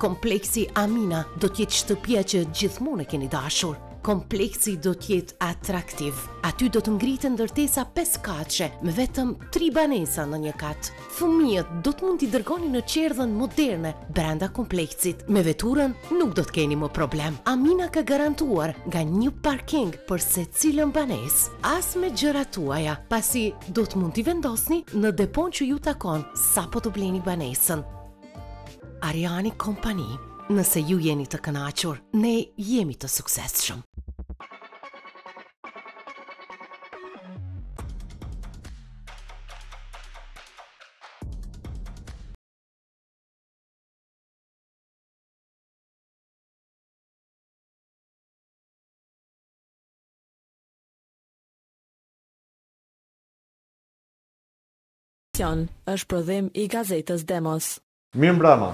Kompleksi Amina do tjetë shtëpia që gjithmonë e keni dashur. Kompleksi do tjetë atraktiv. Aty do të ngritë ndërtesa 5 kache, me vetëm 3 banesa në një katë. Fëmijët do të mund t'i dërgoni në qerdhen moderne brenda kompleksit. Me veturën nuk do të keni më problem. Amina ka garantuar nga një parking për se cilën banes. As me gjëratuaja tuaja, pasi do të mund t'i vendosni në depon që ju takon sa po të bleni banesën. Ariani Company. Nëse ju jeni të kënaqur, ne jemi të suksesshëm. është prodhim i gazetës Demos. Mirë mbrëma,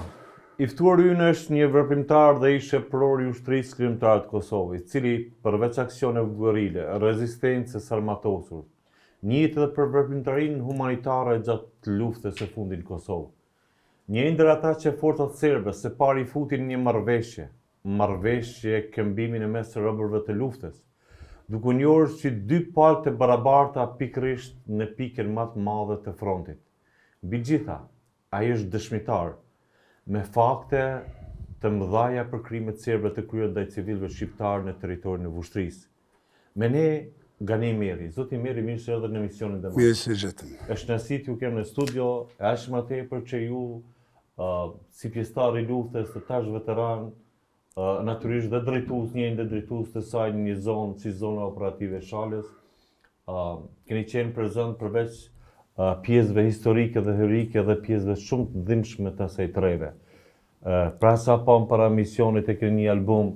I ftuar ynë është një vërprimtar dhe ishe prori ushtrisë krimtarë të Kosovës, cili përveç aksione guerrile, rezistencës armatosur, njëtë edhe për vërprimtarinë humanitare gjatë luftës së fundit në Kosovë. Një ndër ata që fortat serbe se pari futin një marveshje, marrëveshje këmbimin e mes të rëbërve të luftës, duke u njohur si dy palë të barabarta pikrisht në pikën më të madhe të frontit. Mbi gjitha, ai është dëshmitar, me fakte të mëdhaja për krimet serbe të kryer ndaj civilëve shqiptar në territorin e Vushtrisë. Me ne Gani Meri, zoti Meri mirë së erdhën në misionin e Mirë se gjetëm. Është nësit ju kemë në studio, e është më tepër që ju uh, si pjestar i luftës të tash veteran, uh, naturisht dhe drejtus, njën dhe drejtus të saj një zonë, si zonë operative shales, uh, keni qenë prezent përveç pjesëve historike dhe hyrike dhe pjesëve shumë të dhimshme të asaj treve. Pra sa pa më para misionit e kërë një album,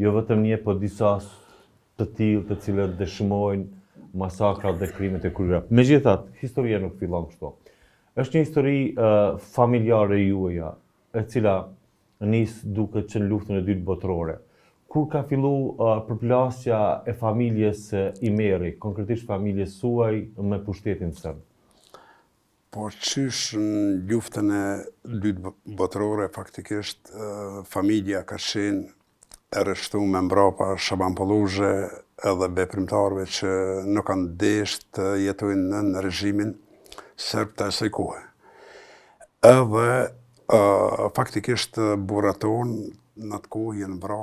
jo vetëm një, po disa të tilë të cilët dëshmojnë masakrat dhe krimit e kryrat. Me gjithat, historie nuk fillon kështo. Êshtë një histori familjarë e juja, e cila nisë duke që në luftën e dytë botërore. Kur ka fillu përplasja e familjes i meri, konkretisht familjes suaj me pushtetin sëmë? Po qysh në luftën e lytë botërore, faktikisht, familja ka qenë e me mbrapa Shaban Poluzhe edhe beprimtarve që nuk kanë deshtë të jetojnë në në regjimin sërp të asaj kohë. Edhe faktikisht burat tonë në të kohë jenë bra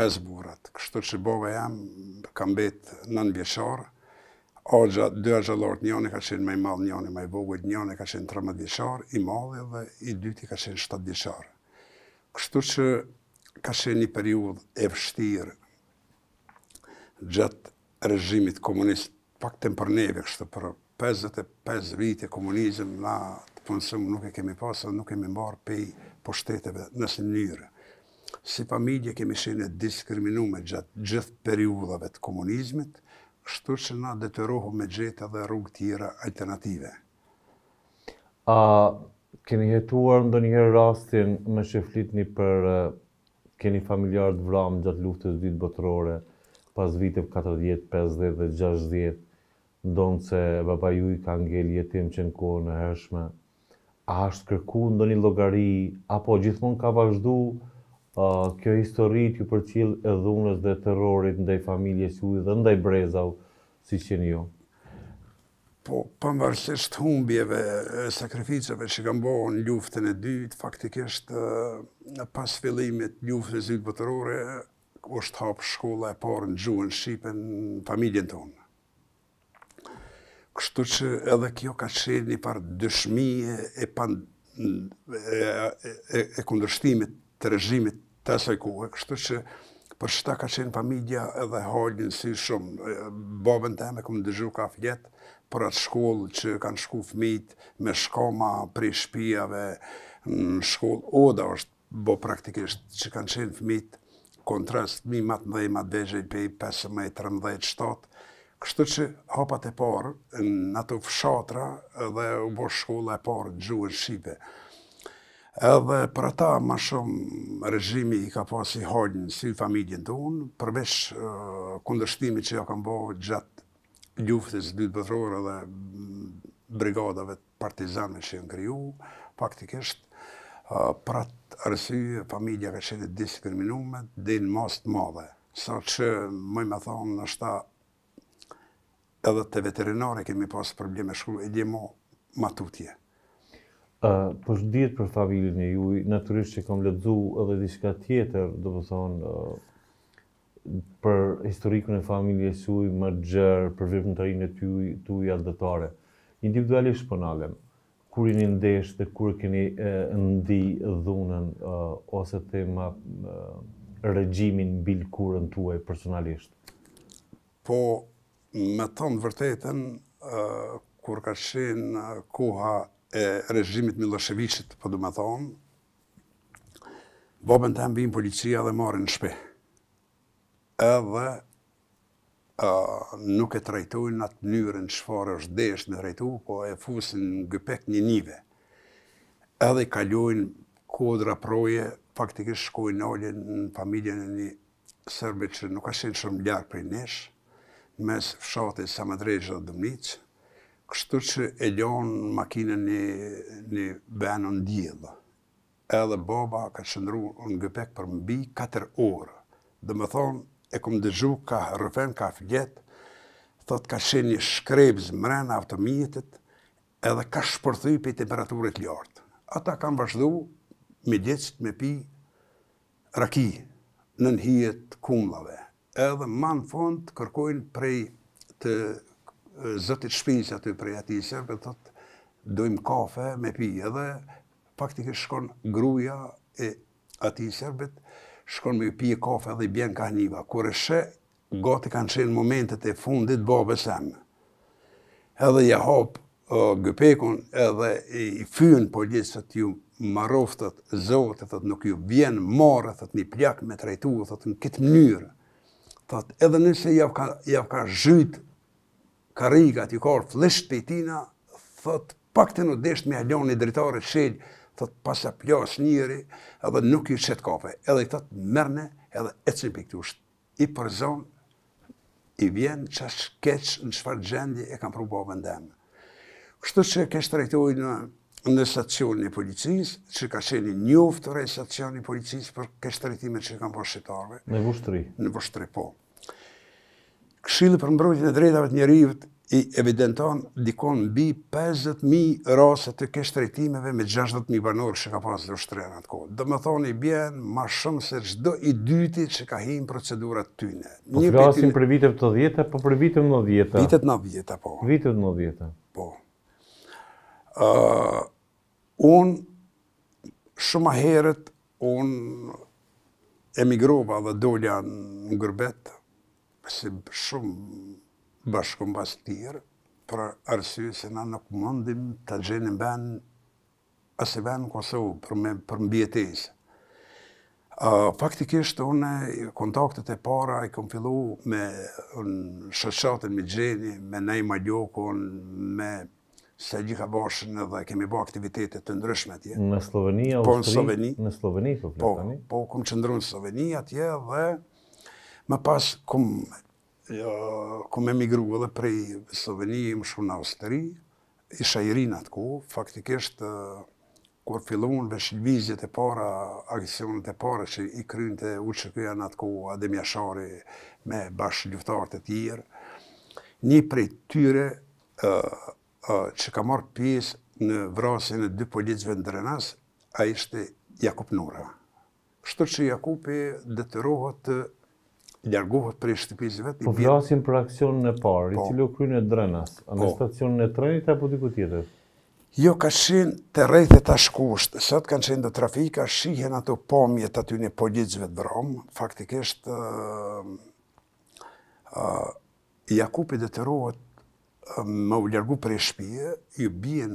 5 burat. Kështu që bove jam, kam betë 9 vjeqarë, Oxha, dy është lartë, njëni ka qenë maj malë, njëni i vogët, njëni ka qenë 13 dishar, i malë dhe i dyti ka qenë 7 dishar. Kështu që ka qenë një periud e vështirë gjatë rezhimit komunist, pak të më për kështu për 55 vite komunizm, na të punësëm nuk e kemi pasë, nuk e kemi marë pej pushteteve nësë njërë. Si familje kemi qenë diskriminume gjatë gjithë periudave të komunizmit, shtu që na detyrohu me gjithë dhe rrugë tjera alternative. A keni jetuar ndë rastin me që flitni për keni familjarë të vramë gjatë luftës dytë botërore, pas vitëve 40, 50 dhe 60, ndonë se baba ju i ka ngel jetim që në kohë në hershme, a është kërku ndonjë logari, apo gjithmonë ka vazhdu kjo histori t'ju përqil e dhunës dhe terrorit ndaj familje si ujë dhe ndaj brezau si po, që një jo? Po, përmërësisht humbjeve, sakrificëve që kam bo në luftën e dytë, faktikisht në pas fillimit ljuftën e dytë bëtërore, është hapë shkolla e parë në gjuhë në Shqipë, në familjen tonë. Kështu që edhe kjo ka qenë një parë dëshmije e, pan, e, e, të rëzhimit të asaj kështu që për shta ka qenë familja edhe hajnë si shumë, babën të eme këmë dëgju ka fjetë, për atë shkollë që kanë shku fmit me shkoma prej shpijave në mm, shkollë, Oda është bo praktikisht që kanë qenë fmit kontrast mi matë mdhej matë vejgjën pej 15, 13, 7. Kështu që hapat e parë, në ato fshatra dhe u bërë shkolla e parë në gjuhën Shqipe. Edhe për ata ma shumë rejimi i ka pas i hojnë si familjen të unë, përvesh uh, kundërshtimi që ja jo kam bo gjatë ljuftës dytë bëtërorë dhe mm, brigadave partizane që janë kriju, faktikisht, uh, për atë rësijë familja ka qenë diskriminume dhe në masë të madhe. Sa që mëj me thonë edhe të veterinare kemi pas probleme shku, edhe mo matutje. Po është për për familjen e juaj, natyrisht që kam lexu edhe diçka tjetër, do të thonë, për historikun e familjes suaj më gjërë, për vëmendrinë e tuaj tuaj aldatore. Individualisht po nalem. Kur i ndesh dhe kur keni ndi dhunën ose te ma regjimin bil kurën tuaj personalisht. Po me thon vërtetën kur ka shenë koha e rezhimit Miloševiqit, po du me thonë, bobën të ambinë policia dhe marrin shpe. Edhe nuk e trajtojnë në atë njërën që farë është desh në trajtu, po e fusin në gëpek një njive. Edhe i kaljojnë kodra proje, faktikisht shkojnë alje në familjen e një sërbe që nuk shenë shumë ljarë për nesh, mes fshatit Samadrejsh dhe Dëmnicë, kështu që e lonë makinën një, një venë në djelë. Edhe baba ka qëndru në gëpek për mbi 4 orë. Dhe më thonë, e kom dëgju ka rëfen, ka fëgjet, thot ka qenë një shkrebs mrenë avtomijetit, edhe ka shpërthy për temperaturit lartë. Ata kam vazhdu me djecit me pi raki në njëhjet kumlave. Edhe ma në fond kërkojnë prej të zëtit shpinjës aty prej ati serbe, të dojmë kafe me pi, edhe faktikë shkon gruja e ati serbet, shkon me pi e kafe dhe i bjen ka njiva. e shë, gati kanë qenë momentet e fundit babes emë. Edhe ja hapë gëpekun edhe i fyën policët ju maroftët zotët nuk ju vjen marë, thot, një plak me trajtu, thot, në këtë mënyrë. Thot, edhe nëse ka, javë ka zhytë kariga t'i korë flesht pe tina, thot pak në desht me halon një dritarit shil, thot pasha plash njëri, edhe nuk i shet kafe, edhe i thot mërne edhe e cim pe këtusht. I përzon, i vjen qa shkeq në çfarë gjendje e kam prubo vëndem. Kështu që kesh të në në stacion një policis, që ka qeni njuft të stacion një policis për kështë të rejtime që kanë bërë shqiptarve. Në vështëri? Në vështëri, po. Këshillë për mbrojtjen e drejtave të njerivët i evidentan dikon mbi 50.000 raste të kesh të rejtimeve me 60.000 banorë që ka pasë të atë kohë. Dëmë thonë i bjen, ma shumë se çdo i dyti që ka hinë procedurat të tyne. të të të të të të për të të të të të të po. Vitet 90. të Po. të un shumë herët, un emigrova dhe të në Gërbet, si shumë bashkën pas tjerë, për arsye se na nuk mundim të gjenim ben, asë ben Kosovë, për, me, për mbjetesë. faktikisht, une kontaktet e para i kom fillu me në shëqatën me gjeni, me nej maljokon, me se gjitha bashkën edhe kemi bërë aktivitetet të ndryshme atje. Në Slovenia, po, Austri, në Sloveni, po, po, po, po kom qëndru në Sloveni atje dhe më pas kum jo, kum emigru edhe prej Sloveni më shumë në Austri, isha i rinë atë ku, faktikisht kur fillon me e para, agresionet e para që i krynë të uqërkëja në atë ku, Adem Jashari me bashkë ljuftarët e tjirë, një prej tyre që ka marrë pjesë në vrasin e dy policëve në drenas, a ishte Jakub Nura. Shtë që Jakubi detyrohet të largohet prej shtëpisë vetë. Po vlasim për aksionin e parë, i po. cili u kryen në Drenas, po. në stacionin e trenit apo diku tjetër. Jo, ka shenë të rejtë të shkusht, sot kanë shenë të trafika, shihen ato pomjet aty në policëve të bromë, faktikisht uh, uh, Jakupi dhe të më u ljargu për e shpije, ju bjen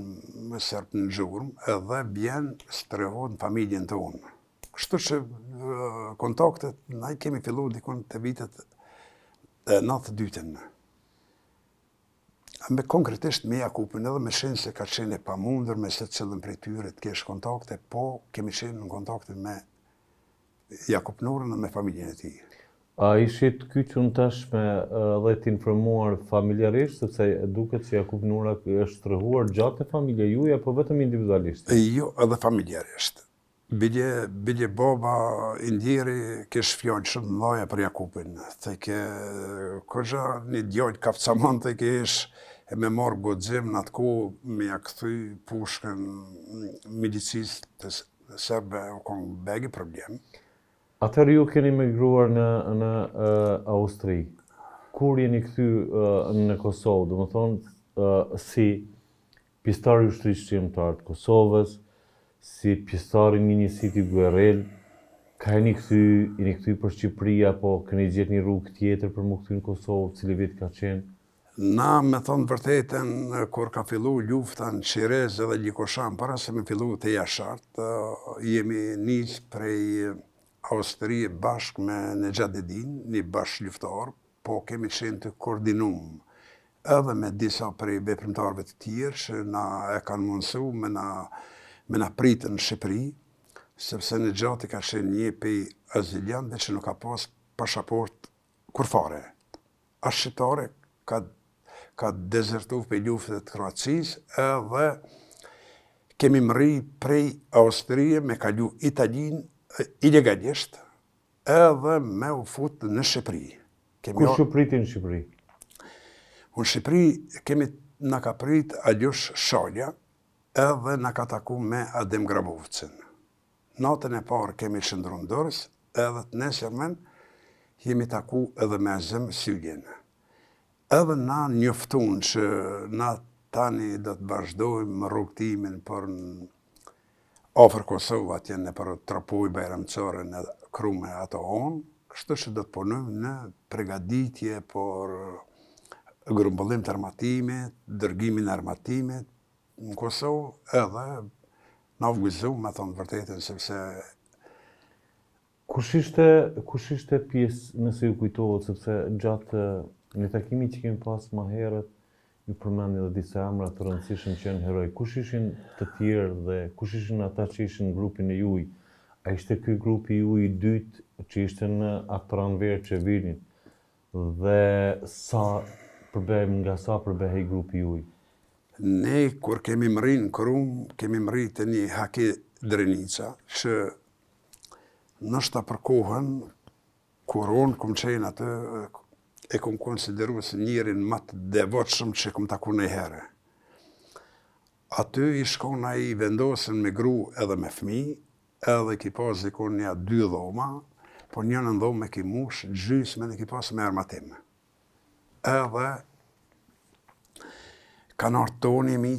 më sërpë në gjurëm, edhe bjen së të rehot në familjen të unë kështu që uh, kontaktet, na i kemi fillu dikon të vitet e natë dytën. Me konkretisht me Jakupin edhe me shenë se ka qene e pamundër, me se cilën për tyre të kesh kontakte, po kemi qenë në kontakte me Jakup Nurën dhe me familjen e ti. A ishit kyqën tashme dhe të informuar familjarisht, sepse duket që Jakup Nura është të rëhuar gjatë e familje juja, po vetëm individualisht? Jo, edhe familjarisht. Bidje, bidje boba, indiri, kesh fjojnë shumë në loja për Jakupin. Të i ke, kërgja, një djojnë kapcaman të ke ish, e me morë godzim në atë ku, me ja këthy pushken medicisë të sërbe, u konë begi problem. Atër ju keni me gruar në, në uh, Austri. Kur jeni këthy uh, në Kosovë, dhe më thonë, uh, si pistari u që jemë të artë Kosovës, si pjestari një një city ka e një këthy, i një për Shqipëria, apo ka një gjithë një rrugë tjetër për më këthy në Kosovë, cili vit ka qenë? Na, me thonë vërtetën, kur ka fillu lufta në Shirez edhe Ljikoshan, para se me fillu të jashartë, uh, jemi njështë prej Austri bashkë me në Gjadedin, një bashkë ljuftarë, po kemi qenë të koordinumë edhe me disa prej beprimtarve të tjirë që na e kanë mundësu me na me na pritë në Shqipëri, sepse në gjatë i ka shenë një pej azilian dhe që nuk ka pas pashaport kurfare. A shqiptare ka, ka dezertu për ljufët e të Kroacis edhe kemi mëri prej Austrije me kalu Italin ilegalisht edhe me u fut në Shqipëri. Kemi Kush ju priti në Shqipëri? Në Shqipëri kemi në ka prit Aljush shalja, edhe në ka taku me Adem Grabovcin. Natën e parë kemi shëndru në dorës, edhe të nesërmen, jemi taku edhe me Azem Syljen. Edhe na njëftun që na tani do të bashdojmë më rukëtimin për në ofër Kosovë atje në për tropoj bajramcore në krume ato onë, kështë që do të punojmë në pregaditje për grumbullim të armatimit, dërgimin armatimit, në Kosovë edhe në Afguzu, me thonë vërtetën, sepse... Kush ishte, kush ishte pjesë nëse ju kujtohet, sepse gjatë eh, në takimi që kemi pas ma herët, ju përmendni edhe disa emra të rëndësishëm që janë heroj. Kush ishin të tjerë dhe kush ishin ata që ishin grupin e juaj? A ishte ky grupi juaj i dytë që ishte në atë pranverë që vinin? Dhe sa përbej nga sa përbehej grupi juaj? ne kur kemi mërri në kërum, kemi mërri të një haki drenica, që nështë të përkohën, kur onë këmë qenë atë, e këmë konsideru se njërin më të devotshëm që këmë taku në herë. Aty i shkona i vendosën me gru edhe me fmi, edhe ki pas dikon një dy dhoma, po një në dhoma ki mush, gjysme dhe ki pas me armatim. Edhe Kanë arë toni i mi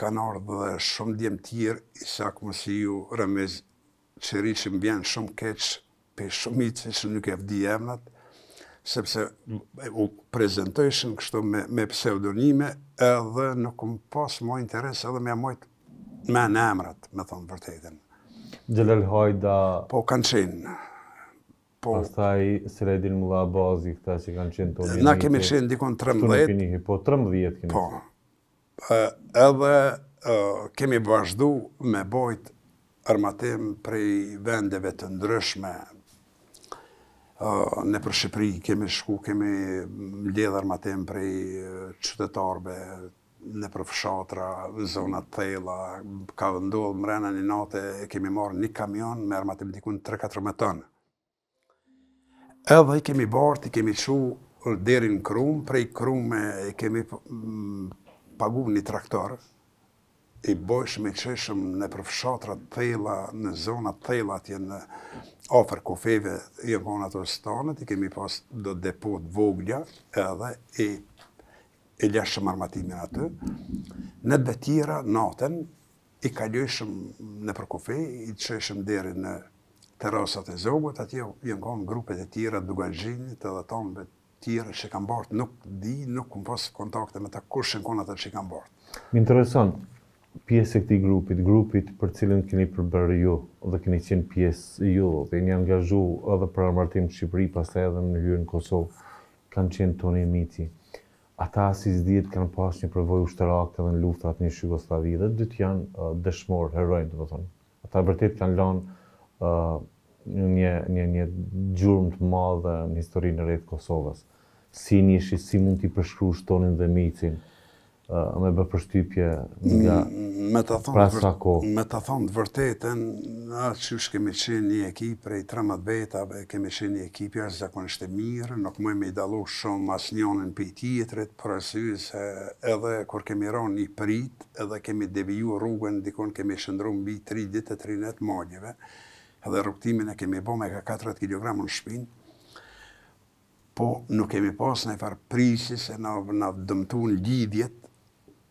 kanë arë dhe shumë djemë tjirë, i këmë si ju rëmez që rri që më vjenë shumë keqë për shumë miqe që nuk e vdi emnat, sepse u prezentojshën kështu me pseudonime edhe nuk më posë më interes edhe me mojtë me në emrat, me thonë vërtejten. Gjelel Hojda... Po kanë qenë. Po, Pastaj Sredin Mullabazi, këta që kanë qenë të një një kemi qenë dikon 13. Po, 13 kemi po një edhe kemi vazhdu me bojt armatim prej vendeve të ndryshme. Ne për Shqipëri kemi shku, kemi mdjedh armatim prej qytetarbe, në për fshatra, në zonat tëjla, ka vëndull mrena një natë e kemi marrë një kamion me armatim të dikun 3-4 më tonë. Edhe i kemi barti, i kemi qu, Dherin krumë, prej krumë e kemi mm, pagu një traktor, i bojsh me qeshëm në përfshatrat, të në zonat të atje në ofër kofeve, i jo e po vonë ato stanët, i kemi pas do depot voglja edhe i, i leshëm armatimin atë. Në të betjera, natën, i kaljëshëm në për i qeshëm deri në terasat e zogut, atje i konë grupet e tjera, dugalgjinit edhe tonëve tjerë që kam bërë, nuk di, nuk kom pas kontakte me ta kush shënkon ata që kam bërë. Më intereson pjesë e këtij grupi, grupit për cilën keni përbërë ju dhe keni qenë pjesë ju, dhe jeni angazhuar edhe për armartim në Shqipëri, pastaj edhe në hyrën në Kosovë, kanë qenë Toni Miti. Ata si zdiet kanë pas një përvojë ushtarake edhe në luftat në Jugosllavi dhe dytë janë dëshmorë, uh, dëshmor heroj, të thonë. Ata vërtet kanë lënë uh, një, një, një gjurëm të madhe në historinë në rejtë Kosovës. Si një si mund t'i përshkru shtonin dhe micin uh, bë përshtypje nga mm, me t'a thonë, pra Me t'a thonë të vërtetën, në që kemi qenë një ekipë prej 13 betave, kemi qenë një ekipë jashtë zakonisht e mirë, nuk më me i dalu shumë mas njonën për i tjetërit, për se edhe kur kemi rënë një prit, edhe kemi deviju rrugën, dikon kemi shëndru mbi 3 ditë të 3 netë magjeve, dhe rrugtimin e kemi bo me ka 4 kg në shpinë, po nuk kemi pas në e farë prisi se në, dëmtu në lidhjet,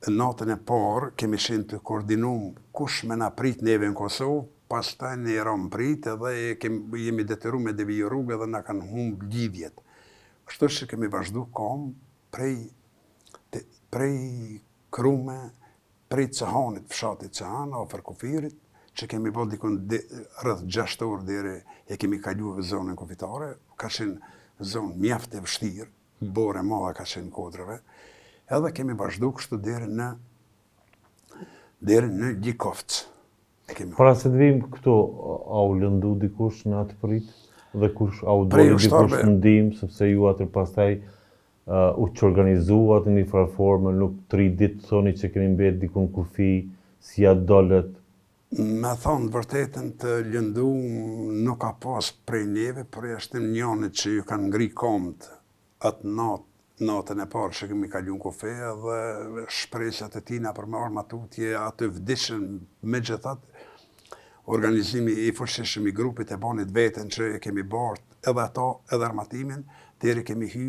në natën e parë kemi shenë të koordinu kush me në prit neve në Kosovë, pas taj në e ramë prit edhe kemi, jemi detyru me devijë rrugë edhe në kanë humbë lidhjet. Kështu që kemi vazhdu kom prej, prej krume, prej cëhanit, fshatit cëhan, ofer kufirit, që kemi bërë dikon rrëth 6 orë dhere e kemi kalu zonën kufitare, ka qenë zonë mjaft e vështirë, bore madha ka qenë kodrëve, edhe kemi vazhdu kështu dhere në dhere në Gjikovcë. E kemi pra se të vim këto, a u lëndu dikush në atë prit, Dhe kush a u dojë dikush në ndim, sepse ju atër pastaj u që organizuat një farforme, nuk tri ditë thoni që keni mbetë dikun kufi, si atë dollet, Me thonë vërtetën të lëndu nuk ka pas prej njeve, për e ashtim njënit që ju kanë ngri komët atë natë, natën e parë që kemi ka në kofeja dhe shpresjat e tina për me armatutje atë vdishën me gjithatë. Organizimi i fërshishëm i grupit e banit vetën që e kemi bërt edhe ato edhe armatimin, të kemi hy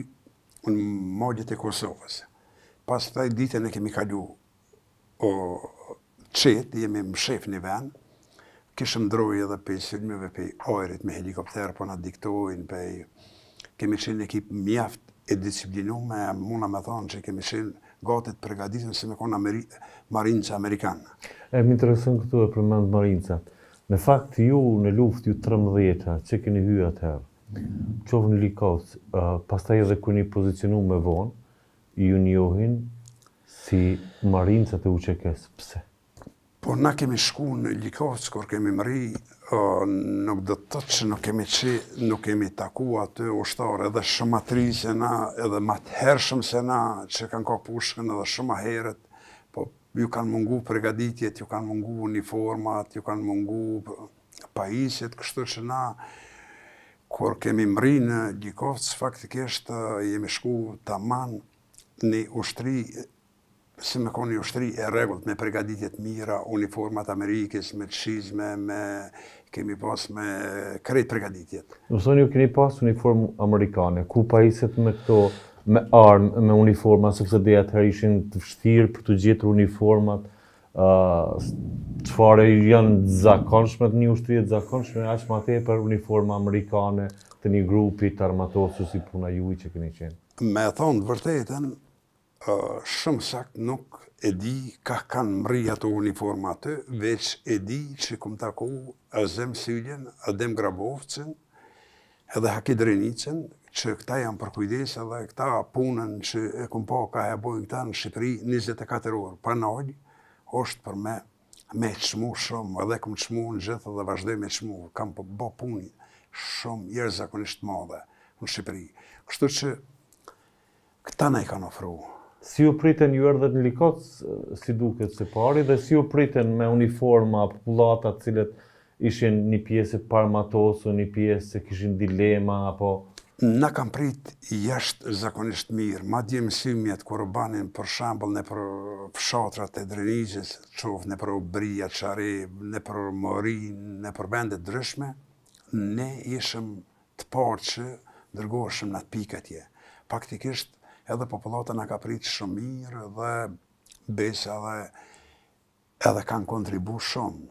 në mojgjit e Kosovës. Pas të taj ditën e kemi kalu qëtë, jemi më shef një vend, kishëm droj edhe për sëllmëve për ojrit me helikopterë, po në diktojnë, pe... kemi qenë ekip mjaft e disciplinume, muna me thonë që kemi qenë gatit përgatitën si me konë marinca amerikanë. E, më interesën këtu e për mandë marinca. Në fakt, ju në luft, ju 13-a, që keni hyë atëherë, qovë në likos, pas taj edhe kërë një pozicionu me vonë, ju njohin si marinca të uqekes, Pse? Po na kemi shku në Likovës, kur kemi mëri, nuk do të të që nuk kemi që, nuk kemi taku atë ushtarë, edhe shumë atëri që na, edhe ma të hershëm se na, që kanë ka pushkën edhe shumë herët, po ju kanë mungu pregaditjet, ju kanë mungu uniformat, ju kanë mungu pajisjet, kështu që na, kur kemi mri në Likovës, faktikisht jemi shku të aman në ushtri, se me një ushtri e regullt me pregaditjet mira, uniformat Amerikës, me qizme, me kemi pas me krejt pregaditjet. Në sonë ju keni pas uniform amerikane, ku pa iset me këto me armë, me uniforma, sepse dhe atëherë ishin të fështirë për të gjithë uniformat, uh, që janë të zakonshme të një ushtri e të zakonshme, aqë ma te për uniforma amerikane të një grupi të armatosu si puna juj që keni qenë. Me thonë vërtetën, shumë sakt nuk e di ka kanë mëri ato uniformate, veç e di që këmë taku Azem Syljen, Adem Grabovcen, edhe Hakid Renicen, që këta janë përkujdes edhe këta punën që e këmë po ka e bojnë këta në Shqipëri 24 orë, pa nëllë, është për me me qmu shumë, edhe këmë qëmu në gjithë dhe vazhdoj me qmu, kam po bo punë shumë jërë zakonisht madhe në Shqipëri. Kështu që këta ne i kanë ofruë, Si u priten ju erdhët në Likoc, si duket se pari, dhe si u priten me uniforma, pullatat cilët ishin një pjesë parmatosu, një pjesë se kishin dilema, apo... Në kam prit jashtë zakonisht mirë, ma dje mësimjet kërë banin për shambull në për fshatrat e drenigjës, qovë në për obrija, qare, në për mori, në për vendet dryshme, ne ishëm të parë që ndërgoshëm në të pikatje. Praktikisht, edhe popullata na ka pritë shumë mirë dhe besja dhe edhe kanë kontribu shumë.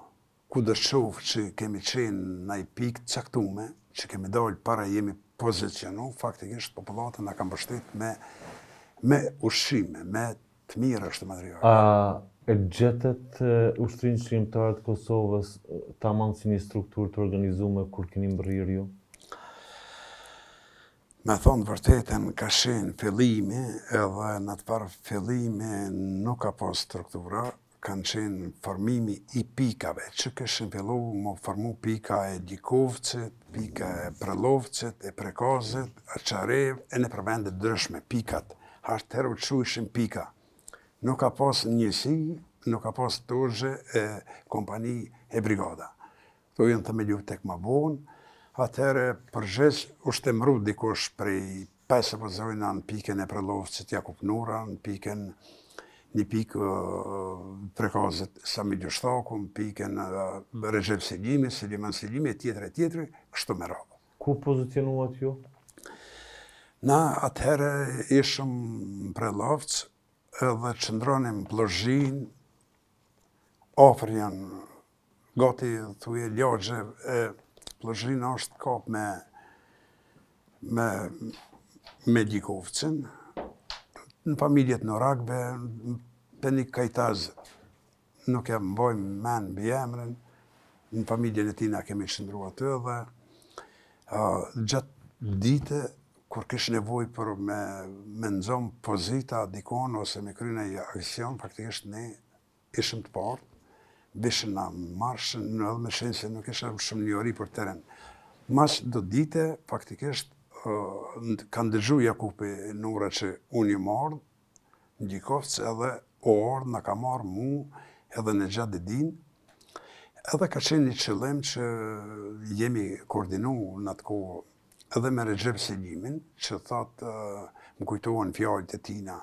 Ku dhe qovë që kemi qenë në i pikë caktume, që kemi dollë para jemi pozicionu, faktikisht popullata na ka mbështet me me ushqime, me të mirë është të madrivarë. A e gjetet ushtrinë që Kosovës të amantë si një strukturë të organizume kur kini më rrirë ju? me thonë vërtetën, ka shenë fillimi, edhe në të parë fillimi nuk ka po struktura, kanë qenë formimi i pikave, që këshën fillu më formu pika e Gjikovcit, pika e Prelovcit, e Prekozit, e Qarev, e në përvendet dërshme pikat. Harëtëherë u që ishën pika. Nuk ka pas njësi, nuk ka pas të urgje e kompani e brigada. Këto jënë të me ljubë tek më vonë, Atëherë përgjesh është të mru dikosh prej 5 vëzojna në pikën e prelovë që t'ja kupnura, në pikën një pikë uh, prekazit Sami Gjështaku, në pikën uh, Rezhev Selimi, Seliman Selimi, e tjetër e tjetër, kështu me rrë. Ku pozicionuat ju? Na atëherë ishëm prelovës edhe qëndronim plëzhin, ofrën, gati, thuje, ljogje, e, plëshrin është kap me, me, me Gjikovcin, në familjet në Rakbe, për një kajtaz nuk e mbojmë men bë jemrën, në familjen e tina kemi qëndru atë dhe gjatë dite, kur kish nevoj për me, me nëzom pozita dikon ose me kryna i aksion, faktikisht ne ishëm të partë, vishën në marshën, në edhe me shenë se nuk isha shumë një ori për teren. Mas do dite, faktikisht, kanë dëgju Jakupi në ure që unë i marrë, në gjikovës edhe o orë, në ka marrë mu, edhe në gjatë dhe dinë, edhe ka qenë një qëllem që jemi koordinu në atë kohë edhe me regjep sejimin, që thotë, më kujtohen fjallët e tina,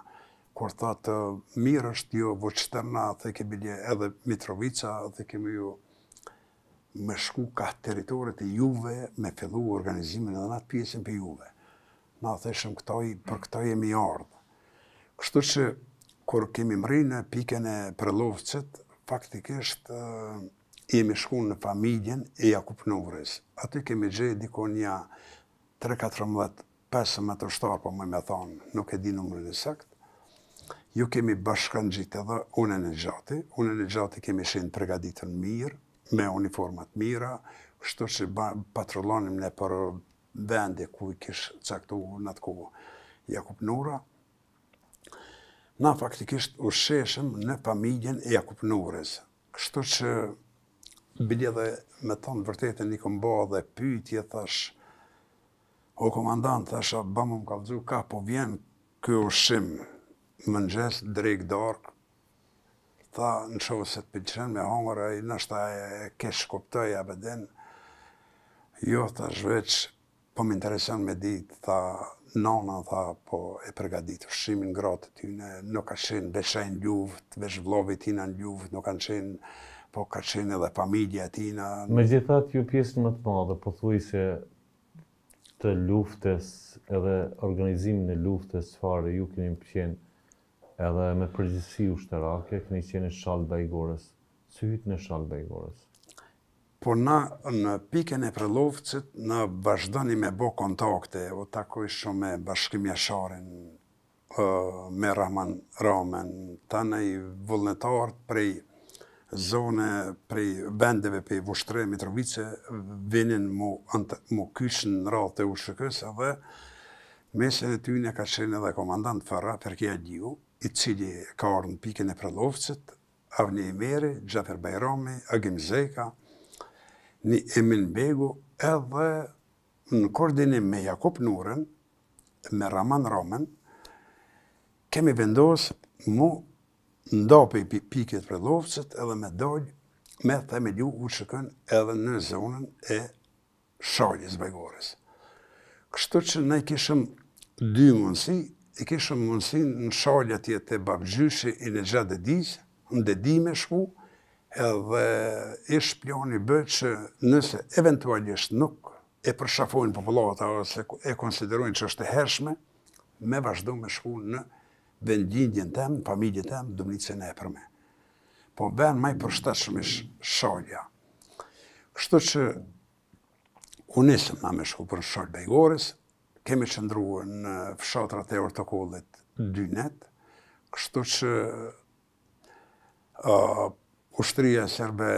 kur tha të mirë është jo Vojtëna, the ke bile edhe Mitrovica, dhe kemi ju me shku ka territore e Juve, me fillu organizimin edhe natë pjesën për Juve. Na thëshëm këtoj, për këtoj e mi ardhë. Kështu që, kur kemi mri në piken e prelovcet, faktikisht, e, jemi shku në familjen e Jakub Novres. Aty kemi gjej diko nja 3-14-15 më të shtarë, po më me thonë, nuk e di nëmërën e sakt, ju kemi bashkan gjitë edhe unën e gjati, unën e gjati kemi shenë pregaditën mirë, me uniformat mira, shto që ba, patrolonim ne për vende ku i kish caktu në të kohë Jakub Nura. Na faktikisht u sheshëm në familjen e Jakub Nures. Kështu që bilje dhe me thonë vërtetën i këmbo dhe pyjtje thash, o komandant thash, a bëmë më kalëzhu ka, po vjen kjo shimë, më në gjithë, drejkë dorkë, tha në shohë se të pëllqenë me hongërë, a i nështë e keshë kuptoj, a beden, jo të shveç, po më me ditë, tha nona, tha po e përgaditë, u shimin grotë ty në, nuk ka shenë beshen ljuvët, besh vlovit tina në ljuvë, nuk ka qenë, po ka qenë edhe familja tina. Me gjitha t'ju pjesën më të madhe, po thuj se të luftës, edhe organizimin e luftës, farë, ju këni më pëqenë, edhe me përgjithsi ushtarake, këni qenë në shalë bajgorës, cyhit në shalë bajgorës. Por na në pikën e prelovcit, në vazhdoni me bo kontakte, o takoj shumë me bashkim jasharin, me Rahman Ramen, ta në i vullnetartë prej zone, prej vendeve, prej vushtre, Mitrovice, vinin mu, antë, mu kyshën në ratë të ushëkës, edhe mesin e ty një ka qenë edhe komandant Fara, përkja Gjiu, i cili ka orë në pikën e prelovcët, Avni Emeri, Gjafer Bajrami, Agim Zeka, një Emin Begu, edhe në koordinim me Jakob Nuren, me Raman Romen, kemi vendosë mu ndopi pikët prelovcët edhe me dojnë me themelju u qëkën edhe në zonën e shaljës bëjgores. Kështu që ne kishëm dy mundësi i kishëm mundësin në shalja tje të babgjyshi i në gjatë dhe në dhe di me shku, edhe ish pjani bëtë që nëse eventualisht nuk e përshafojnë popullata ose e konsiderojnë që është e hershme, me vazhdo me shku në vendgjindjen tem, në familje tem, dëmlicën e përme. Po venë maj përshtatë shumë ish shalja. Kështu që unë isëm me shku për në shalë kemi qëndruar në fshatrat e ortokollit hmm. dy net, kështu që uh, ushtëria sërbe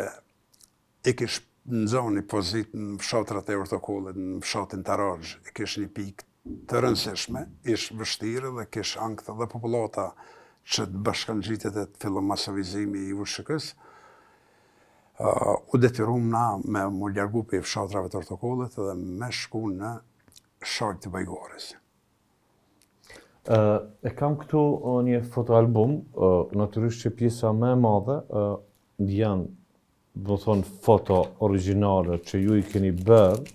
i kish në zoni pozit në fshatrat e ortokollit, në fshatin të rajë, i kish një pik të rëndësishme, ish vështirë dhe kish angta dhe populata që të bashkan gjitët e të fillo masovizimi i vëshëkës, uh, u detyrum na me më ljargupi i fshatrave të ortokollit dhe me shku në shark të bajgores. E kam këtu një fotoalbum, naturisht që pjesa me madhe, janë, të thonë, foto originale që ju i keni bërë,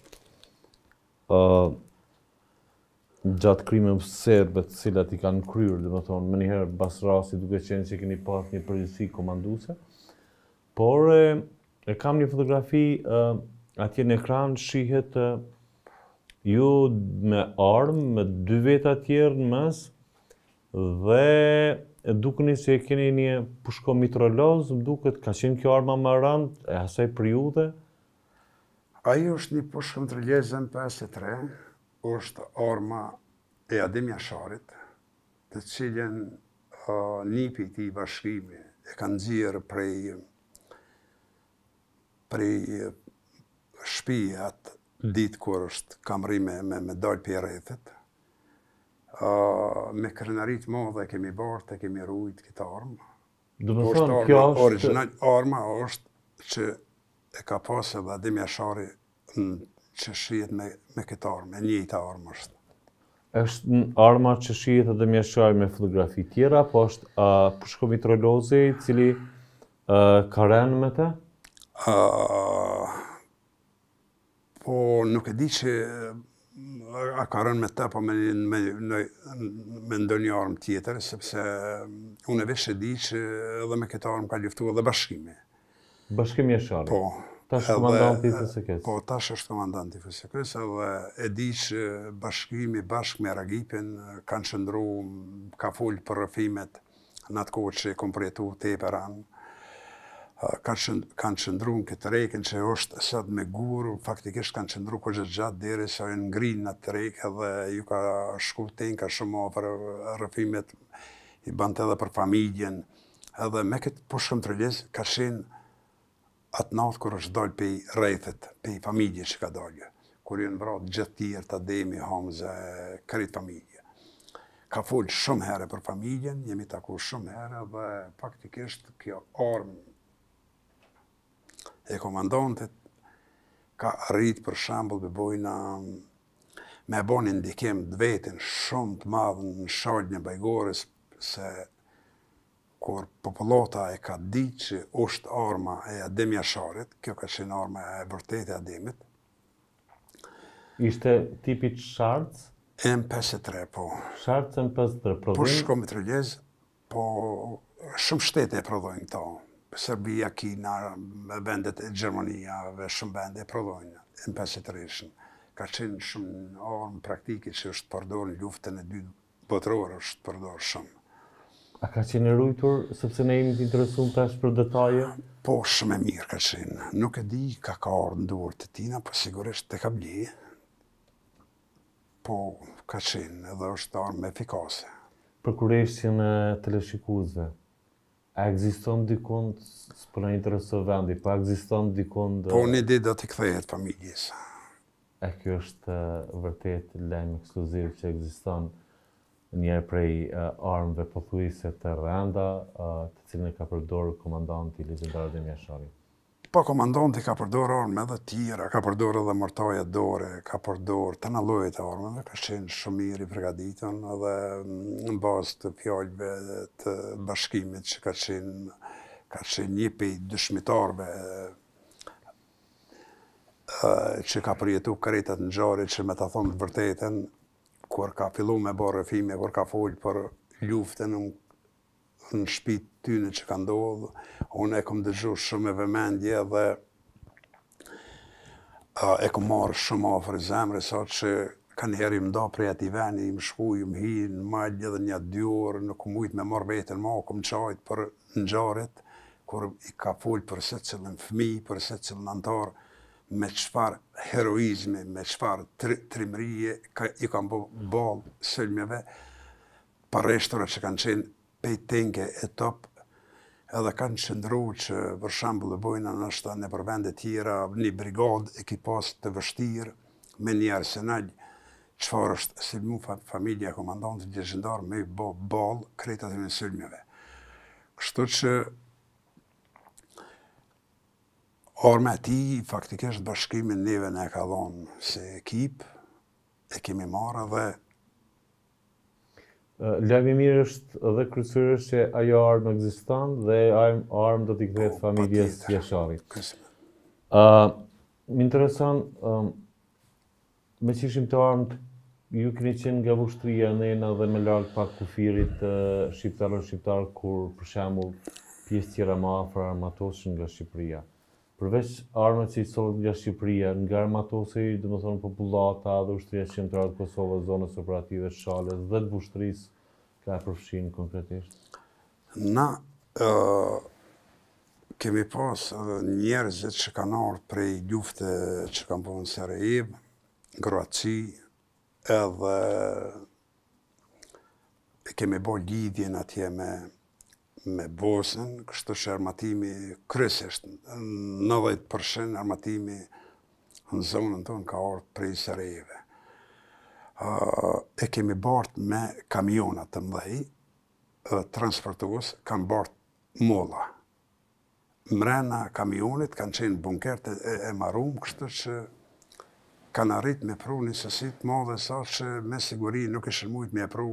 gjatë krimën serbe të cilat i kanë kryrë, dhe më thonë, më njëherë bas rasi duke qenë që keni pas një përgjësi komanduse. Por, e, kam një fotografi, atje në ekran shihet ju me armë, me dy veta tjerë në mes, dhe dukeni se e keni një pushko mitrolozë, duke ka qenë kjo arma më randë, e asaj për ju dhe? Ajo është një pushko më të 53, është arma e Adem Jasharit, të cilën një për ti bashkimi e kanë dzirë prej shpijat, ditë kur është kam rime me me dal për rrethet. ë me krenarit të mëdha kemi bërë, të kemi ruajt këtë armë. Do të thonë kjo është origjinal arma është që e ka pasë Vladimir Sharri që shihet me me këtë armë, një të armë është Êshtë në arma që shihet edhe më shari me fotografi tjera, po është uh, pushkovi trolozi i cili uh, ka rënë me të? ë po nuk e di që eh, a ka rënë me të, po me, me, ndonjë armë tjetër, sepse unë e vesh e di që edhe me këtë armë ka ljuftu edhe bashkimi. Bashkimi e shari? Po. Ta është komandanti i fsk Po, ta është komandanti i fsk edhe e di që bashkimi bashkë me Ragipin eh, kanë qëndru, ka full për rëfimet në atë kohë që e kompretu të e peranë kanë qëndru në këtë rejkën që është sëtë me guru, faktikisht kanë qëndru ko gjithë gjatë dire që e ngrinë në të rejkë dhe ju ka shku tenë, ka shumë ofër rëfimet i bënd edhe për familjen. Edhe me këtë pushëm të rëllis, ka shenë atë natë kër është dollë pej rejthet, pej familje që ka dollë, kër ju në vratë gjithë tjerë, të demi, hamëzë, kërit familje. Ka folë shumë herë për familjen, jemi taku shumë herë dhe faktikisht kjo armë e komandantit, ka rritë për shambull dhe bojna me bo një ndikim të vetin shumë të madhë në shaljë një bajgores, se kur popullota e ka ditë që është arma e ademja sharit, kjo ka qenë arma e vërtet e ademit. Ishte tipit shartës? M53, po. Shartës M53, provinës? Po, shkomitrëgjezë, po, shumë shtete e prodhojnë këto. Serbia, Kina, vendet e Gjermania, dhe shumë vende e prodhojnë në m Ka qenë shumë në orën praktike që është përdojnë luftën e dy botërorë është përdojnë shumë. A ka qenë rujtur, sëpse ne imi të interesun të është për detaje? Ah, po, shumë e mirë ka qenë. Nuk e di ka ka orë në të tina, po sigurisht të ka bli. Po, ka qenë edhe është armë me efikase. Për kërë eshtë që në A egziston dy kond, së përna interesë të vendi, pa egziston dy Po, një dhe po, do të këthejet familjes. A kjo është vërtet lejmë ekskluziv që egziston një e prej armëve populiset të rënda, të cilën e ka përdorë komandant i Lidhëndarë dhe Mjashari. Po komandanti ka përdor armë edhe tjera, ka përdor edhe mortaja dore, ka përdor të nëllojë të armëve, ka qenë shumë mirë i përgaditën edhe mm, në bazë të fjallëve të bashkimit që ka qenë, ka një pej dëshmitarve që ka përjetu kretet në gjarit që me të thonë të vërteten, kur ka fillu me bërë rëfime, kur ka folë për luftën në shpit tyne që ka ndodhë, unë e kom dëgju shumë e vëmendje dhe e kom marrë shumë ofre zemre, sa që ka njerë i mdo prej ati veni, i më shkuj, i më hi, në maldje dhe një dyurë, nuk kom ujtë me marrë vetën ma, kom qajtë për në gjarët, kur i ka fullë për se cilën fmi, për se cilën antarë, me qëfar heroizme, me qëfar trimrije, i kam po balë sëllmjeve, pa reshtore që kanë qenë e topë, edhe kanë qëndru që për shambull e bojnë në nështë në përvende tjera, një brigad, ekipas të vështirë, me një arsenal, qëfar është silmu familja komandantë gjëgjëndar me bo balë kretat e në silmjëve. Kështu që orme ati faktikisht bashkimin neve në e ka dhonë se ekip, e kemi marë dhe Lajmi mirë është edhe kryesisht që ajo armë ekziston dhe ajo armë do t'i kthehet po, familjes të Ë, më intereson me çishim të armët ju keni qenë nga vushtria në ena dhe me lartë pak kufirit të shqiptarë shqiptarë kur për shemu pjesë tjera ma afra nga Shqipëria. Uh, përveç armët që i sotë nga Shqipëria, nga armatose dhe më thonë, populata dhe ushtëria qëndrat Kosovës, zonës operative, shalës dhe të bushtërisë, ka përfshinë konkretisht? Na, kemi pas edhe njerëzit që kanë orë prej ljufte që kanë bëhën Sarajev, Groaci, edhe kemi bo lidhjen atje me me bosën, kështu që armatimi kryesisht, 90% armatimi në zonën tonë ka orë prej sërejeve. E kemi bartë me kamionat të mdhej, transportuos kanë bartë mola. Mrena kamionit kanë qenë bunkert e, e kështu që kanë arritë me pru një sësit ma dhe sa që me siguri nuk ishën mujtë me pru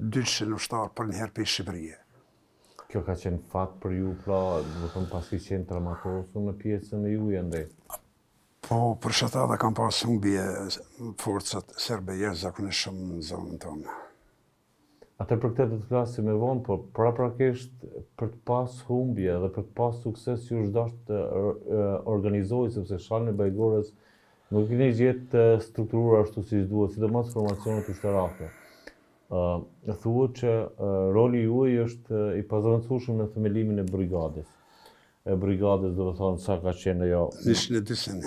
200 ushtarë për njëherë për Shqipërije kjo ka qenë fat për ju, pra, dhe thëmë pasi qenë traumatosu në pjesën e ju e ndaj? Po, për shëta dhe kam pasë në bje forcët serbe jesë zakonë shumë në zonën tonë. Atër për këtë të të klasim e vonë, po praprakisht për të pas humbje dhe për të pas sukses ju është dashtë të organizoj, sepse shalën e bajgores nuk keni gjithë të strukturur ashtu si duhet, si të mas formacionet u uh, thua që roli juaj është i pazërëndësushëm në themelimin e brigadës. E brigadës, dhe thonë, sa ka qenë jo... 121,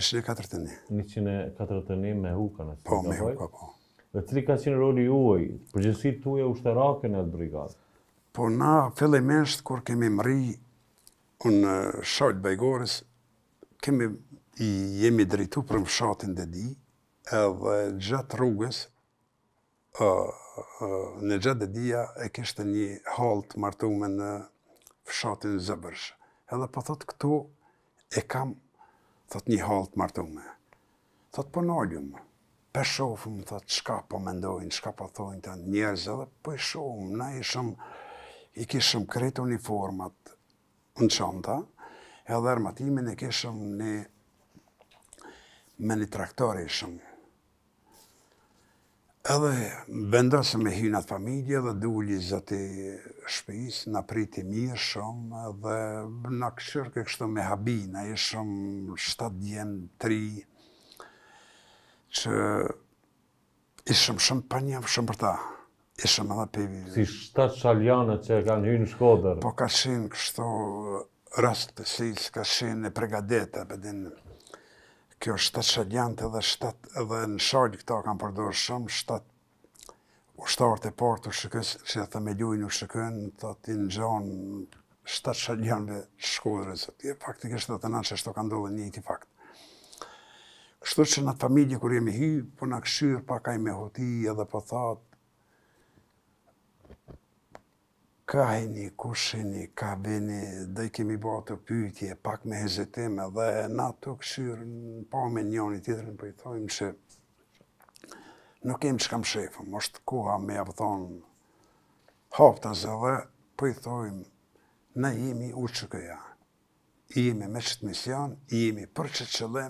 141. 141 me huka në të të vojtë? Po, me huka, po. Dhe cili ka qenë roli juaj, përgjësit të uja ushtarake në atë brigadë? Po, na, fillimisht, kur kemi mëri në shajtë bajgores, kemi i jemi drejtu për më fshatin dhe di, edhe gjatë rrugës, në gjatë dhe e kështë një halt martume në fshatin zëbërsh. Edhe po thotë këtu e kam thot një halt martume. Thot po nalëm, për shofëm, thot shka po mendojnë, shka po thojnë të njerëz, edhe po i shofëm, na i shumë, i kishëm kretë uniformat në qanta, edhe armatimin e kishëm një me një traktori shumë, Edhe vendosë me hynat familje dhe dulli zëti shpis, në priti mirë shumë dhe në këshyrke kështu me habina, e shumë 7 djenë, 3, që ishëm shumë për njëmë shumë për ta. Ishëm edhe për... Si 7 shaljane që kanë hynë shkoder. Po ka shenë kështu rast të sejtë, ka shenë e pregadeta, bedinë kjo është shaljante dhe 7 shtetë edhe në shalj këta kam përdojrë shumë, 7 u e të partë të shëkës që në të me ljujnë u shëkën, të të në gjonë shtetë shëgjant dhe shkodrës, faktik është dhe të nënë që është të ka ndodhe një të fakt. Kështu që në familje kur jemi hy, po në këshyrë pa ka me hoti edhe po thatë, Kajni, kushini, ka bini, dhe i kemi bërë të pyjtje, pak me hezetime, dhe na të këshyrë, pa me njërën i tjetërën për po i thojmë që nuk kemë që kam shefëm, është koha me e pëthonë hopta zë dhe, për po i thojmë, ne jemi u që këja, jemi me qëtë mision, jemi për që të po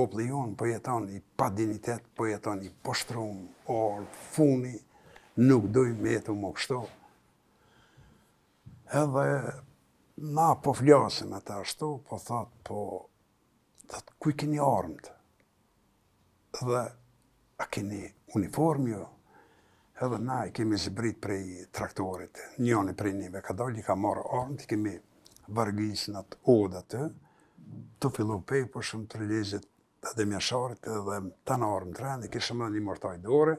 popli unë për jeton i pa dinitet, për po jeton i poshtrum, orë, funi, nuk dojmë me jetu më kështohë, Edhe na po flasim e ashtu, po thot, po... Thot, ku i keni armët? Edhe, a keni uniform jo? Edhe na i kemi zbrit prej traktorit, njoni prej njëve, ka dolli i ka marrë armët, i kemi vargjis në atë odë atë, të fillu pej, po shumë të rilizit të dhe mjasharit, edhe të në armë të rrënë, i kishëm edhe një mortaj dore.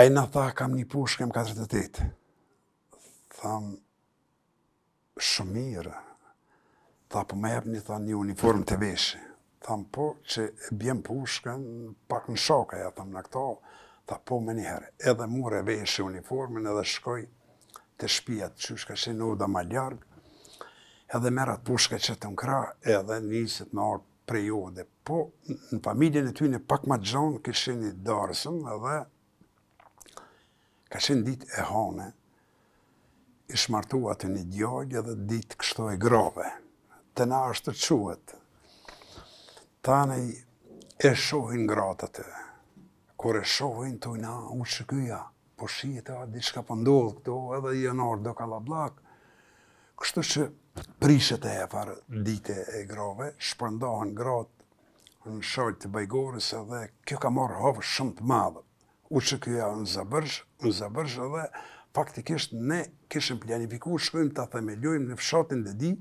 i në tha, kam një pushë, kem 48 thamë, shumë mirë. Tha, po me jepë një, thamë, një uniform të veshë. Thamë, po, që e bjem pushkën, pak në shoka, ja thamë, në këto, tha, po, me njëherë, edhe mure veshë uniformin, edhe shkoj të shpijat, që shka që në uda ma ljargë, edhe të pushka që të nkra, edhe njësit me orë prej u, dhe po, në familjen e ty në pak ma gjonë, këshin i darësëm, edhe, ka qenë dit e hane, i shmartua të një gjogje dhe ditë kështoj grove. Të na është të quët, Tane e shohin gratë të kur e shohin të ujna, u që po shqit a di shka pëndohë po këto, edhe i e do ka kështu që prishet e e par dite e grove, shpërndohen gratë në shojtë të bajgorës edhe kjo ka morë hovë shumë të madhë. U që në zabërsh, në zabërsh edhe faktikisht ne kishim planifikuar shkojmë ta themelojmë në fshatin e di,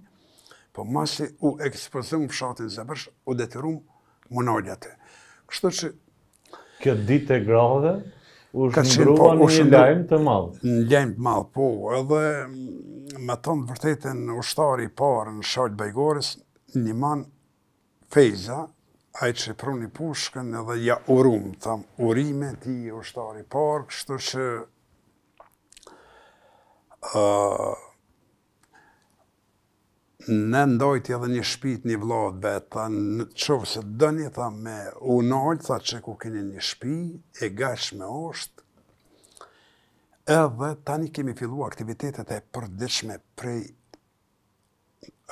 po masi u ekspozojmë fshatin e Zebrsh, u detyruam monoljate. Kështu që kjo ditë e grave u shndrua po, në lajm të madh. Në lajm të madh, po, edhe mm, me të vërtetën ushtari i parë në Shalt një Niman Feza, ai që pruni pushkën edhe ja urumë, tham, urime ti ushtari i parë, kështu që në ndojti edhe një shpit një vlodë betë, në qovë se dëni tha me unojtë, tha që ku keni një shpi, e gash me edhe tani kemi fillu aktivitetet e përdiqme prej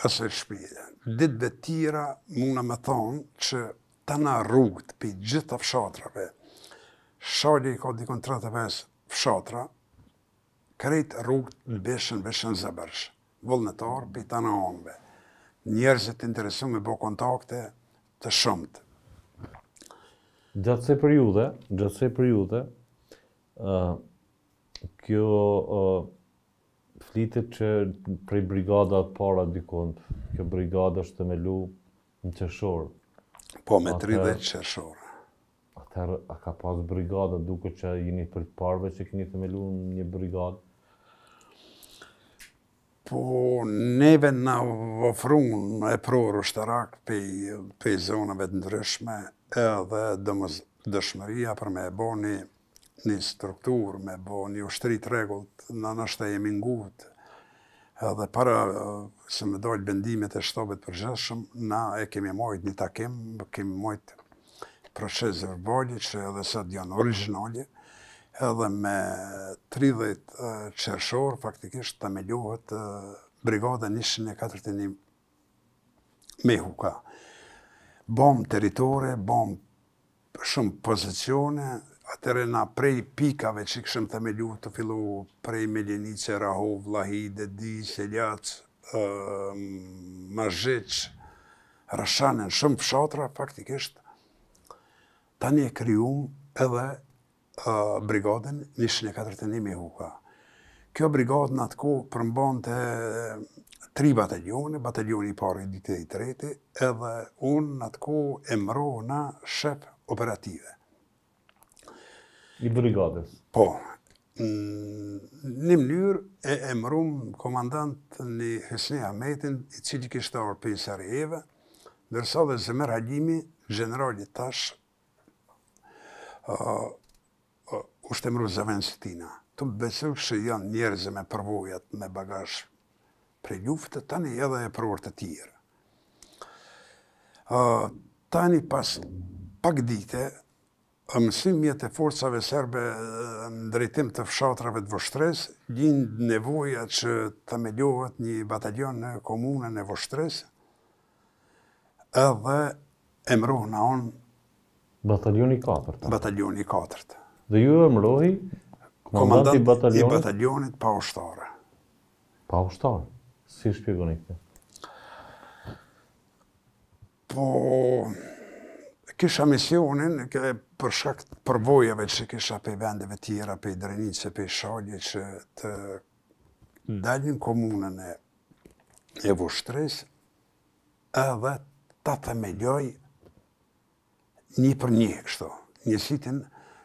është shpire. Ditëve Ditë tira, muna me thonë që ta na rrugët për gjithë të fshatrave. Shari i ka dikon 35 fshatra, krejt rrugë në beshën, beshën zëbërsh, vullnetarë, pita në angëve, njerëzit të interesu me bo kontakte të shumët. Gjatëse për ju dhe, gjatëse për ju dhe, kjo flitit që prej brigadat para dikon, kjo brigad është të melu në qëshorë. Po, me 30 qëshorë. Atëherë, a ka pas brigada duke që jeni për parve që keni themeluar një brigadë? po neve na ofrun e prorë u shtarak për i zonëve të ndryshme edhe dëshmëria për me e bo një strukturë, me bo një ushtrit regullët, në nështë e mingut, edhe para se me dojtë bendimit e shtobit për gjithëshëm, na e kemi mojt një takim, kemi mojt proces e që edhe së dionë originalit, edhe me 30 qershor, faktikisht të meluhet brigada 141 me huka. Bom teritore, bom shumë pozicione, atëre na prej pikave që këshëm të melu të fillu prej Melinice, Rahov, Lahide, Di, Seljac, uh, Mazhic, shumë fshatra, faktikisht, tani e kryumë edhe brigadën 141 me huka. Kjo brigadë në atë ku përmbon të tri batalione, batalioni i parë i ditë dhe i treti, edhe unë në atë ku emro në shep operative. I brigadës? Po. Në mënyrë e emrum komandant në Hesni Ametin, i cili kishtë orë për Sarajeve, nërsa dhe zëmer halimi, generali tash, është emru zëvenës të tina. Të besër që janë njerëzë me përvojat, me bagash për luftë, tani edhe e përvër të tjera. tani pas pak dite, mësimjet e forcave serbe në drejtim të fshatrave të vështres, gjind nevoja që të melohet një batalion në komunën e vështres, edhe emruh në onë Batalioni 4. Batalioni 4 dhe ju e mërohi komandant i batalionit, batalionit pa ushtarë. Pa ushtarë? Si shpjegoni këtë? Po, kisha misionin për shakt përvojave që kisha pe vendeve tjera, pe drenice, pe shalje që të dalin komunën e, e vushtres edhe ta themeljoj një për një kështu, njësitin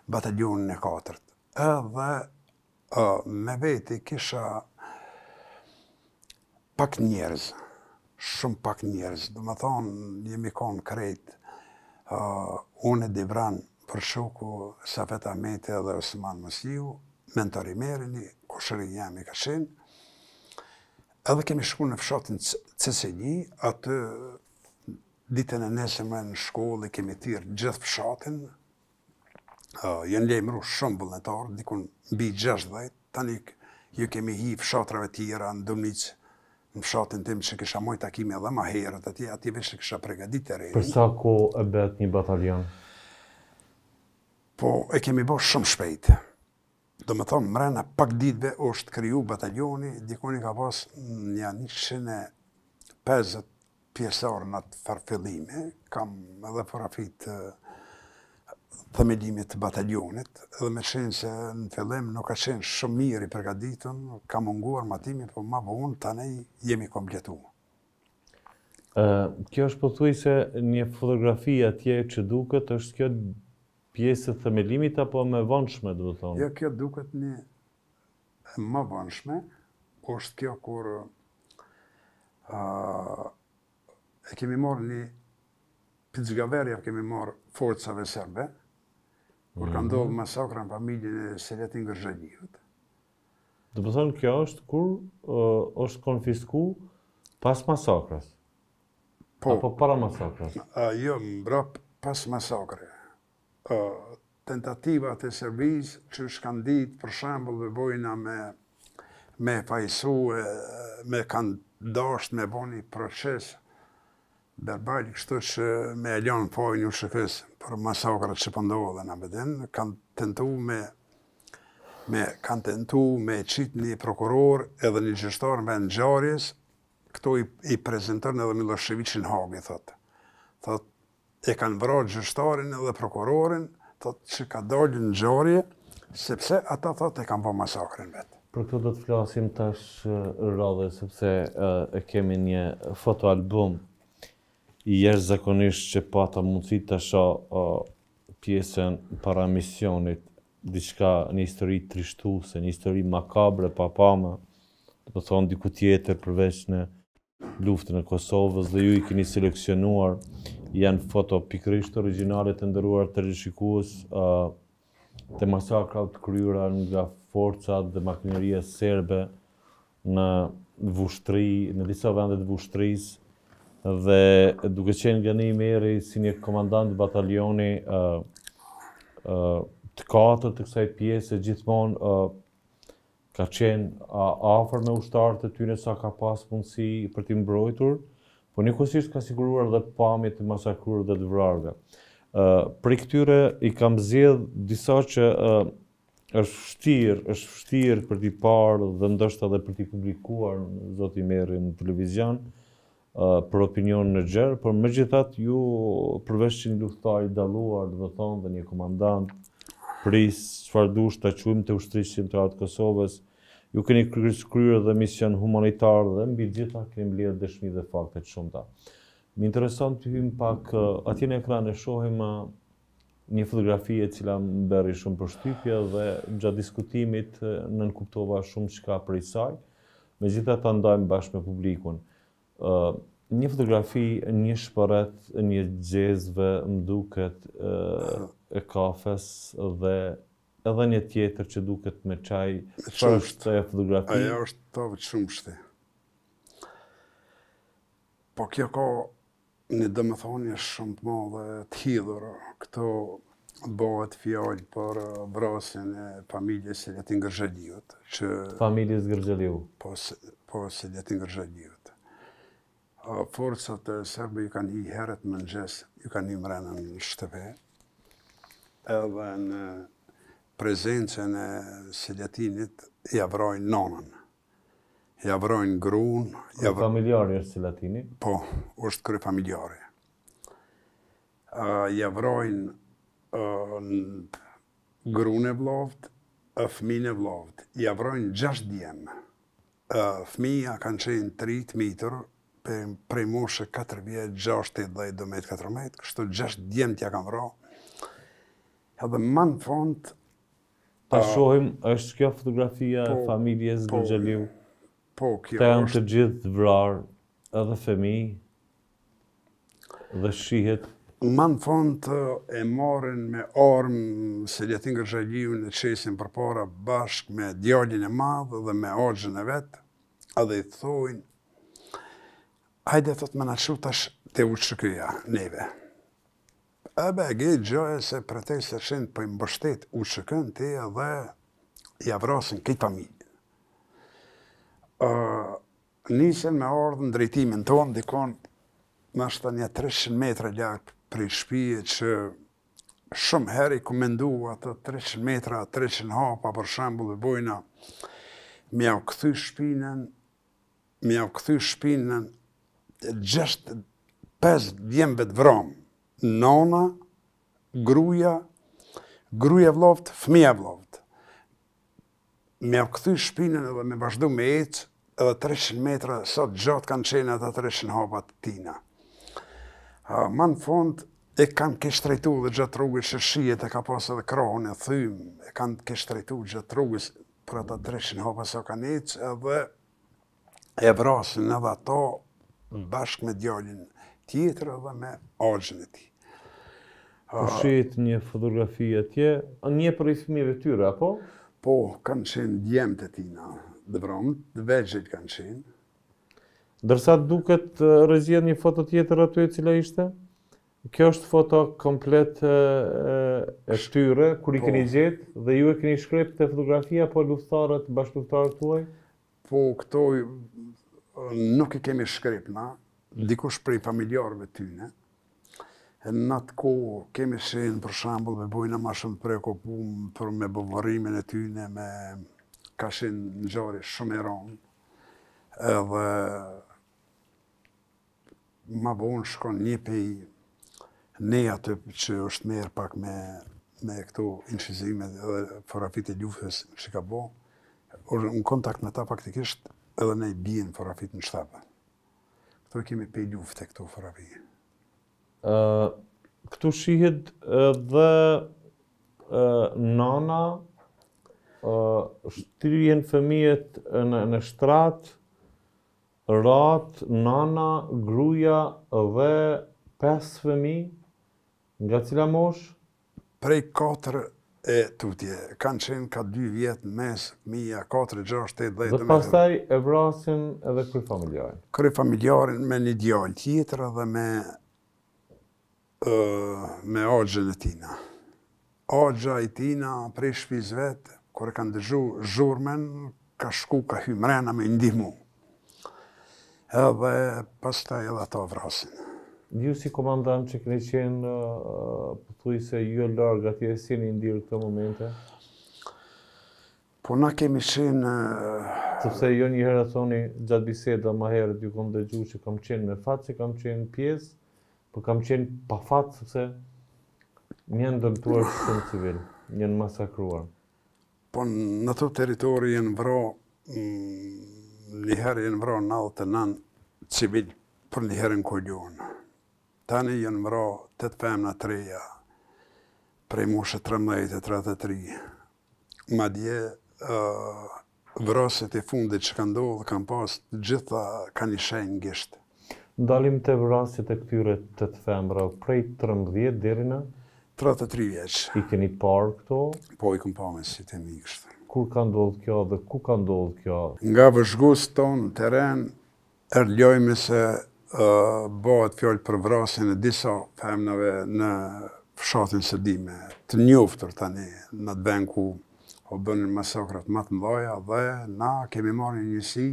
batalionin e katërt. Edhe me veti kisha pak njerëz, shumë pak njerëz. dhe të thonë jemi kon krejt ë uh, unë Debran për shoku Safet Ahmeti dhe Osman Mosiu, mentori merrni, kushërin jam i kashin. Edhe kemi shku në fshatin CCD, atë ditën e nesëmën në shkollë kemi tirë gjithë fshatin, uh, janë lejmëru shumë vullnetarë, dikun mbi 60, tani ju kemi hi fshatrave tjera, në dëmnicë, në fshatin tim që kisha mojë takimi edhe ma herët, ati, ati vesh që kisha pregadit të rejnë. Përsa ku e bet një batalion? Po, e kemi bo shumë shpejt. Do me thonë, mrena pak ditve është kryu batalioni, i ka pas një 150 pjesarë në të farfilime, kam edhe farafit thëmelimit të batalionit, edhe me shenë që në fillim nuk ka qenë shumë mirë i përgaditën, ka munguar matimi, po ma vonë të ne jemi kompletu. kjo është po thuj se një fotografi atje që duket, është kjo pjesë të thëmelimit apo me vëndshme, du të thonë? Jo, kjo duket një më vonëshme, po është kjo kur e kemi morë një pizgaverja, kemi morë forcave serbe, kur ka mhm. ndodhur masakra në familjen e Seletin Gërxhanijut. Do të thonë kjo është kur uh, është konfisku pas masakrës. Po, apo para masakrës. Uh, jo, bra pas masakrës. Uh, tentativa të servis që shkanë ditë, për shambull, dhe bojna me, me fajsu, me kanë dasht, me bo një proces, verbali, kështu që me e lënë pojë një shëfës për masakra që pëndohë dhe në bëdin, kanë tentu me, me, kanë tentu me qitë një prokuror edhe një gjështarë me në gjarjes, këto i, prezentërnë edhe Miloševiqin Hagi, thotë. Thotë, e kanë vra gjështarën edhe prokurorin, thotë që ka dalë në gjarje, sepse ata thotë e kanë po masakrën vetë për këtë do të flasim tash rrodhë sepse e kemi një fotoalbum I jesh zakonisht që pa të mundësi të asha pjesën para misionit, diçka një histori trishtuse, një histori makabre, pa pama, të më thonë diku tjetër përveç në luftën e Kosovës dhe ju i keni seleksionuar janë foto pikrisht origjinale të ndëruar të rishikues uh, të masakrat kryura nga forcat dhe makineria serbe në vushtri, në disa vendet vushtrisë dhe duke qenë nga një meri si një komandant batalioni të katër të kësaj pjesë, gjithmonë ka qenë afer me ushtarët e tyre sa ka pas punësi për t'i mbrojtur, po një kësisht ka siguruar dhe pamit të masakurë dhe të vrarëve. për i këtyre i kam zjedh disa që është fështirë, është fështirë për t'i parë dhe ndështë edhe për t'i publikuar, zoti meri në televizionë, Uh, për opinion në gjerë, për me gjithat ju përvesh që një i daluar dhe më thonë, dhe një komandant, pris, sfardush, të quim të ushtrisim të ratë Kosovës, ju keni kryrë dhe mision humanitarë dhe mbi gjitha keni mblirë dëshmi dhe fakte të shumë ta. Më interesant të hymë pak, uh, ati në ekran e shohim uh, një fotografi e cila më beri shumë për shtypje dhe gjatë diskutimit në nënkuptova shumë qka për i saj, me gjitha të ndajmë bashkë me publikun një fotografi një shpërret një gjezve në duket e kafes dhe edhe një tjetër që duket me qaj është të e fotografi. Aja është të avë shumë Po kjo ka një dëmëthonje shumë të madhe të hidhur këto bëhet fjallë për vrasin e familje se letin ngërgjadivët. Familje së ngërgjadivët? Po se po letin ngërgjadivët forësat e sërbë ju kanë i herët më në gjesë, ju kanë i mrenë në në shtëve, edhe në prezencën e Siljatinit, i avrojnë nonën, i avrojnë grunë. Kërë familjarë është Siljatini? Po, është kërë familjarë. I avrojnë grunë e vlovët, e fëmine vlovët. I avrojnë gjashtë djemë. Fëmija kanë qenë tri të mitër, prej moshe 4 vjetë, 6, 8, 10, 12, 14, kështu 6 djemë t'ja kam vro. Edhe më në front... Ta shohim, është kjo fotografia e po, familjes po, Po, kjo është... Ta janë të gjithë vrarë, edhe femi, dhe shihet... Më në e morën me armë se ljetin Gjegjeliu në qesin për para bashkë me djallin e madhë dhe me ogjën e vetë, edhe i thojnë Hajde, thot me në tash të u qëkyja, neve. E be, gjitë gjoj se për te se shenë për po mbështet u qëkyjnë të e dhe i avrosin këtë familjë. Nisen me ordë drejtimin tonë, dikon në ashtë një 300 metra lartë për i që shumë herë ku mendua ato 300 metra, 300 hapa, për shambu dhe bojna, mi au këthy shpinën, mi au këthy shpinën, gjeshtë pes djembe të vromë, nona, gruja, gruja vloft, fëmija vloft. Me më këthy shpinën edhe me vazhdu me ecë, edhe 300 metra, sot gjatë kanë qenë edhe 300 hapat tina. Ma në fond, e kanë kesh të rejtu dhe gjatë rrugës që shijet e ka pasë edhe krohën e thymë, e kanë kesh të rejtu gjatë rrugës për ata 300 hapat sot kanë ecë, edhe e vrasin edhe ato bashkë me djallin tjetër dhe me agjën e ti. Po ah, shetë një fotografi atje, një për i fëmijëve tyre, apo? Po, kanë qenë djemët e tina, dhe vromë, dhe vegjit kanë qenë. Dërsa duket rëzjet një foto tjetër aty e cila ishte? Kjo është foto komplet e, shtyre, kur i po. keni gjithë, dhe ju e keni shkrypt të fotografia, po luftarët, bashkë luftarët tuaj? Po, këto nuk i kemi shkrip, ma, dikush prej familjarëve tyne, në atë ko kemi shenë për shambullë me bojnë ma shumë prekopumë për me bëvërimin e tyne, me ka shenë në gjari shumë e ronë, edhe ma bojnë shkon një pej ne atë që është merë pak me me këto inqizime dhe forafit e ljufës që ka bo, unë kontakt me ta faktikisht edhe ne bijen farafit në shtabë. Këto kemi pe luft e këto farafit. këtu shihet dhe nana, uh, shtirjen fëmijet në, në shtratë, rat, nana, gruja dhe 5 fëmi, nga cila mosh? Prej e tutje. Kanë qenë ka 2 vjetë mes 1.4, 6, 8, 10... Dhe pasaj e vrasin edhe kry familjarin? Kry familjarin me një djallë tjetër dhe me... me agjën e tina. Agja e tina, prej shpiz vetë, kërë kanë dëgju zhurmen, ka shku ka hymrena me ndihmu. Edhe pasaj edhe ta vrasin. Ju si komandant që këne qenë thuj se ju jo e largë atje, si një ndirë këto momente? Po na kemi qenë... Sëpse jo një herë thoni gjatë biseda ma herë t'ju kom dhe gju që kam qenë me fatë që kam qenë pjesë, po kam qenë pa fatë sëpse një dëmtuar që të civil, një masakruar. Po në të teritori jenë vro, mm, një herë jenë vro 99 civil për një herë në kujdojnë. Tani jenë vro 8 femna treja prej moshe 13-33. Ma dje, uh, vrasit e fundit që kanë dohë, kanë pasë gjitha kanë i shenjë gjishtë. Ndalim të vrasit e këtyre të të femra, prej 13 dheri në? 33 vjeqë. I keni parë këto? Po, i këmë me si të mi Kur ka ndodhë kjo dhe ku ka ndodhë kjo? Nga vëzhgus tonë në teren, erljojme se uh, bëhet fjollë për vrasin e disa femnave në fshatin sërdime, të njoftër tani në të ben ku o bënë në masakrat më të mdoja dhe na kemi marrë një njësi,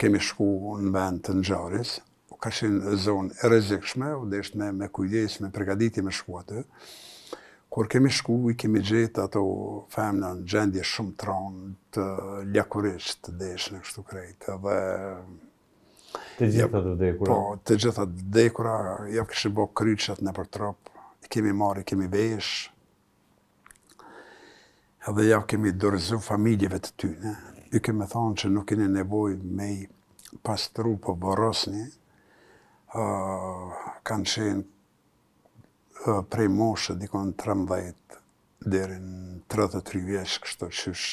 kemi shku në vend të nxarës, ka shenë zonë e rezikshme, u desh me, me kujdes, me pregaditi me shku atë. Kur kemi shku, i kemi gjithë ato femna në gjendje shumë tronë të ljakurisht të deshë në kështu krejtë. Dhe Të gjitha të vdekura? Po, të gjitha të vdekura, ja këshë bo kryqet në për trup, i kemi marë, i kemi vesh, edhe ja kemi dorëzu familjeve të ty, ne. Ju kemi thonë që nuk kene nevoj me i pas trupë për po vërosni, kanë qenë prej moshe, dikon 13 dheri në 33 vjeqë, kështë të qysh,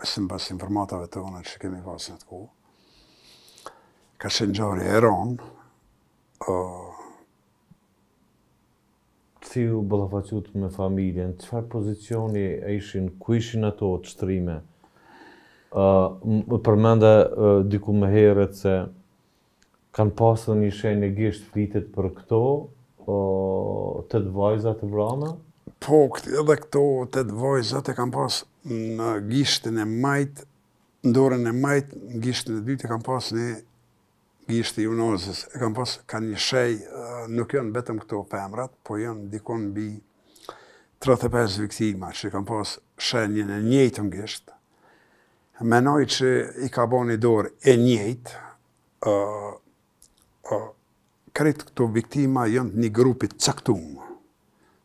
mesin pas informatave të unë që kemi pas të kohë ka qenë gjarë e ronë. Uh, si u bëllafacut me familjen, qëfar pozicioni e ishin, ku ishin ato të shtrime? Uh, përmenda diku me heret se kanë pasë një shenjë e gisht flitet për këto, uh, të të vajzat të vrana? Po, këtë edhe këto të të vajzat e kanë pasë në gishtin e majtë, ndorën e majtë, në gishtin e dytë e kanë pasë në gishti i unozës, e kam pas ka një shej, eh, nuk janë betëm këto pëmrat, po janë dikon bi 35 viktima, që i kam pas shej një në njëjtë në gisht, menoj që i ka bo një dorë e njëjtë, eh, eh, kretë këto viktima janë një grupit caktum.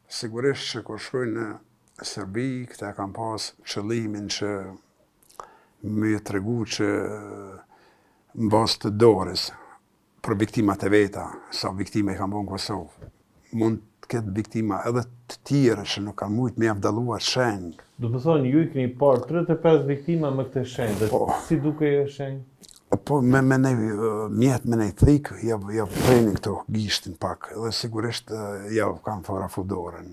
Sigurisht që kur shkoj në Serbi, këta kam pas qëllimin që me të regu që në bas të dorës për viktimat e veta, sa viktime i kam bënë Kosovë. Mund të këtë viktima edhe të tjere që nuk kanë mujtë me avdaluar shenjë. Do të thonë, ju i këni parë 35 viktima me këte shenjë, dhe po. si duke e shenjë? Po, me, me ne, mjetë me ne thikë, javë ja prejnë këto gishtin pak, edhe sigurisht eh, ja kam fara fudorën.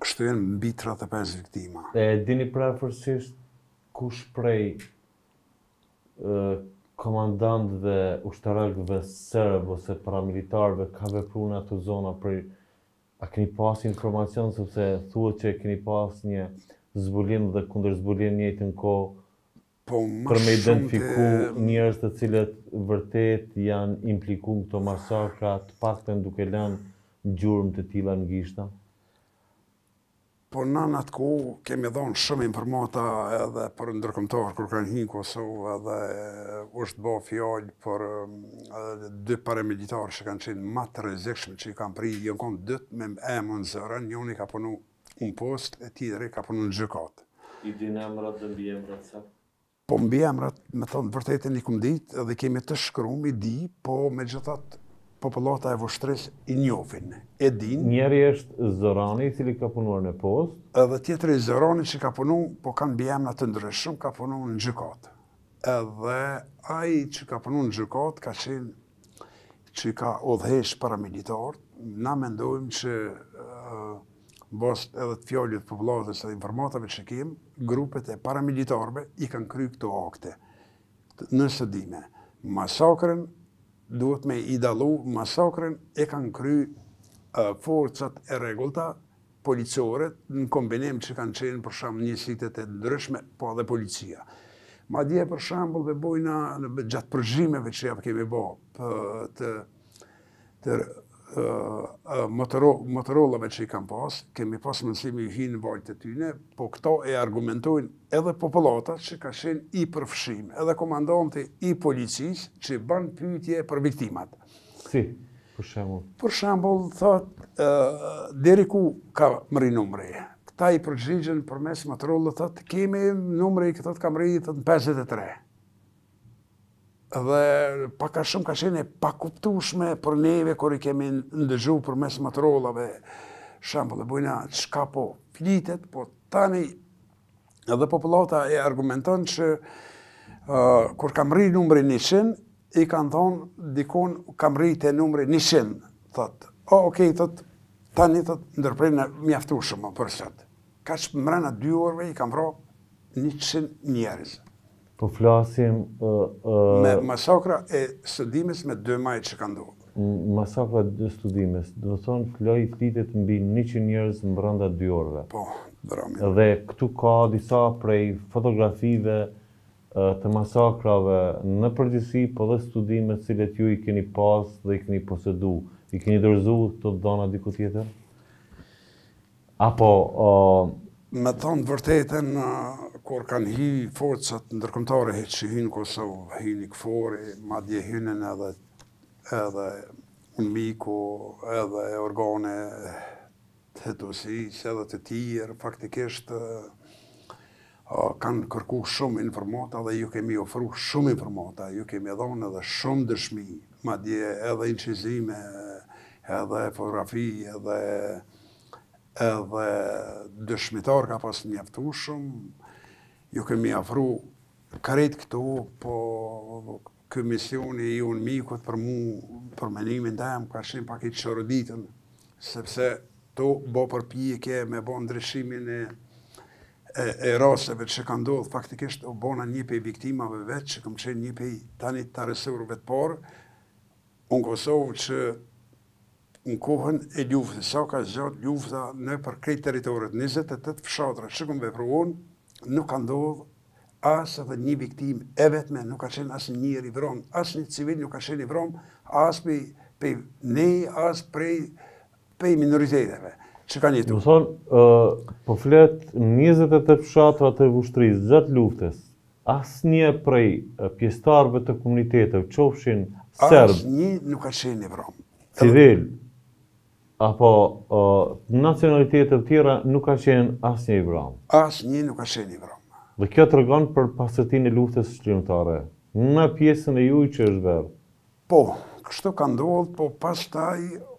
Kështu jenë mbi 35 viktima. E dini pra ku shprej komandantëve ushtarakëve serb ose paramilitarëve ka vepruar në atë zonë për a keni pas informacion sepse thuhet që keni pas një zbulim dhe kundër zbulim në njëjtën kohë po për me identifiku të... njerëz të cilët vërtet janë implikuar këto masakra të paktën duke lënë gjurmë të tilla në gishta? Po na në atë kohë kemi dhonë shumë informata edhe për ndërkomtarë kërë kanë hinë Kosovë edhe është bo fjallë për um, dy dy paramilitarë që kanë qenë matë të rezikshme që i kanë pri, jënë konë dytë me emë në zërën, një unë i ka punu në postë e tjere ka punu në gjëkatë. I din emrat dhe mbi emrat sa? Po mbi emrat, me thonë, vërtetën i këmë ditë edhe kemi të shkru, mi di, po me gjithatë popullata e vështresh i njofin, e din. Njeri është Zorani, i cili ka punuar në post. Edhe tjetëri Zorani që ka punu, po kanë bëjmë të ndryshëm, ka punu në gjykat. Edhe ai që ka punu në gjykat, ka qenë që ka odhesh paramilitar, na mendojmë që bost edhe të fjallit popullatës edhe informatave që kemë, grupet e paramilitarve i kanë kry këto akte në sëdime. Masakrën duhet me i dalu masakrën e kanë kry forcat e regullta policore në kombinim që kanë qenë për shumë një sitet e ndryshme, po edhe policia. Ma dje për shumë dhe bojna në gjatë përgjimeve që ja kemi bo për të, Motorola, Motorolave që i kam pas, kemi pas mësimi hi në vajtë të tyne, po këta e argumentojnë edhe popullatat që ka shenë i përfshim, edhe komandante i policisë që banë pyjtje për viktimat. Si, për shembol? Për shembol, thot, deri ku ka mëri numre, këta i përgjigjen për mes Motorola, thot, kemi numre i këtët ka mëri, në 53 dhe a shumë ka shenë e pakuptushme për neve kër i kemi ndëgju për mes më të rola dhe bujna që po flitet, po tani edhe popullata e argumenton që kër kam rri numëri një i kanë thonë dikon kam rri të numëri një shen, o, okej, thot, tani, thot, ndërprejnë në mjaftu shumë për shëtë. Ka që mërëna dy orve i kam rro një shen Po flasim... Uh, uh, me masakra e studimes me 2 majtë që ka ndohë. Masakra dhe studimes. Do të thonë, flaj flitet mbi 100 njerëz në branda 2 orëve. Po, dramin. Dhe këtu ka disa prej fotografive uh, të masakrave në përgjësi, po dhe studime cilet ju i keni pas dhe i keni posedu. I keni dërzu të dona diku tjetër? Apo... Uh, Me thonë të vërtetën, kur kanë hi forësat ndërkëmtare, heqë që hinë Kosovë, hinë i këfori, ma dje hinën edhe edhe në miku, edhe organe të hetosisë, edhe të tjerë, faktikisht kanë kërku shumë informata dhe ju kemi ofru shumë informata, ju kemi edhonë edhe shumë dëshmi, ma dje edhe inqizime, edhe fotografi, edhe edhe dëshmitar ka pas njëftu shumë, ju kemi afru kërejt këtu, po këmisioni misioni ju në mikut për mu, për menimin dhe më ka shenë pak i qërëditën, sepse to bo përpjike me bo ndryshimin e, e, raseve që ka ndodhë, faktikisht o bona një pej viktimave vetë që këm qenë një pej tani të arësurëve të parë, unë Kosovë që në kohën e ljuftës, sa ka zhjot ljufta në për krejt teritorit, 28 fshatra që këmë vepruon, nuk ka ndodhë asë edhe një viktim e vetme, nuk ka qenë asë një i asë një civil nuk ka qenë i vrom, asë për ne, asë prej pe minoriteteve që ka njëtu. Më thonë, po fletë 28 fshatra të vushtris, gjatë luftes, asë një prej pjestarve të komunitetëve, qofshin Serb. Asë një nuk ka qenë i vrom. Civil apo uh, nacionalitetet të tjera nuk ka qenë asë një i vramë? Asë një nuk ka qenë i vramë. Dhe kjo të rëgonë për pasetin e luftës shqyrimtare, në pjesën e juj që është verë? Po, kështu ka ndodhë, po pas taj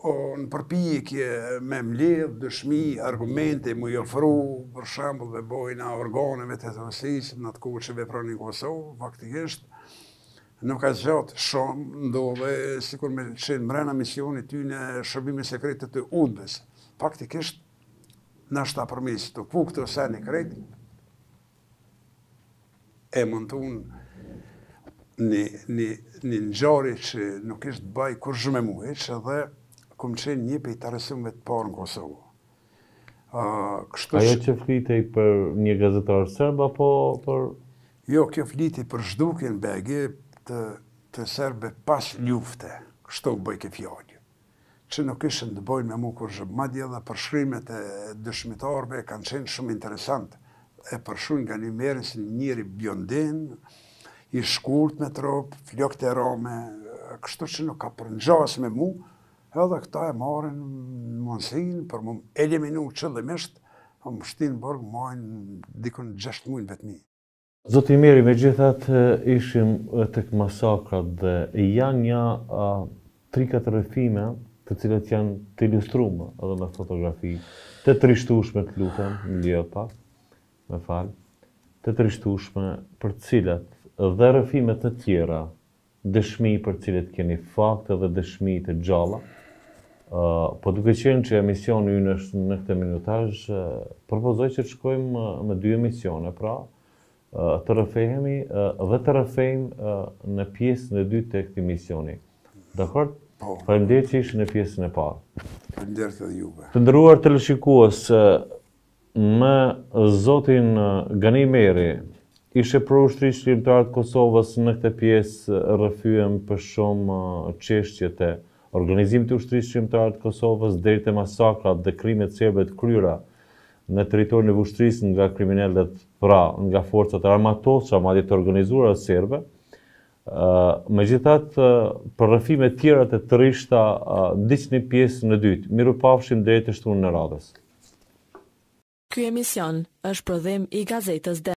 o, në përpikje me mledhë, dëshmi, argumente, mu jofru, për shambull dhe bojna organeve të të mësisë, në të kohë që vepronin Kosovë, faktikisht, nuk a zhjatë shumë ndodhe, si kur me qenë mrena misioni ty në shërbimi sekretet të undës. Faktikisht, në ta përmisë të ku këtë se një kretë, e mund të unë një, një, që nuk ishtë baj kur zhme muhe, që dhe kumë qenë një pëjtë arësimëve të parë në Kosovë. kështu Ajo që flitej për një gazetarë sërba, po për... Jo, kjo flitej për zhdukin begi, të, të serbe pas ljufte, kështu u bëj ke fjallë, që nuk ishën të bojnë me mu kur zhëbë madje dhe përshrimet e dëshmitarve kanë qenë shumë interesant, e përshun nga një merën si njëri bjondin, i shkurt me tropë, flokët e rame, kështu që nuk ka përnxas me mu, edhe këta e marën mënsin për mu eliminu qëllimisht, po më shtinë bërgë majnë dikën 6 mujnë vetëmi. Zoti i mirë, me gjithat ishim të masakrat dhe janë një tri katërëfime të cilët janë të ilustrumë edhe me fotografi, të trishtushme të lutëm, në lio pak, me falë, të trishtushme për cilët dhe rëfimet të tjera, dëshmi për cilët keni fakte dhe dëshmi të gjalla, po duke qenë që emisioni në këtë minutaj, përpozoj që të shkojmë me dy emisione, pra, të rëfejemi dhe të rëfejmë në pjesën e dytë të këti misioni. Dëkër? Po. Përndirë që ishë në pjesën e parë. Përndirë të juve. Të ndëruar të lëshikuas, me Zotin Gani Meri, ishe pro ushtri shqiptarët Kosovës në këtë pjesë rëfyëm për shumë qeshqet e organizim të ushtri shqiptarët Kosovës dhe i të masakrat dhe krimet sebet kryra, në territorin e vështris nga kriminellet pra nga forcët armatos, që amadit të organizuar e serbe, me gjithat për rëfime tjera të të rishta në diqë një pjesë në dytë, miru pafshim dhe e të shtunë në radhës. Ky emision është prodhim i Gazetës D.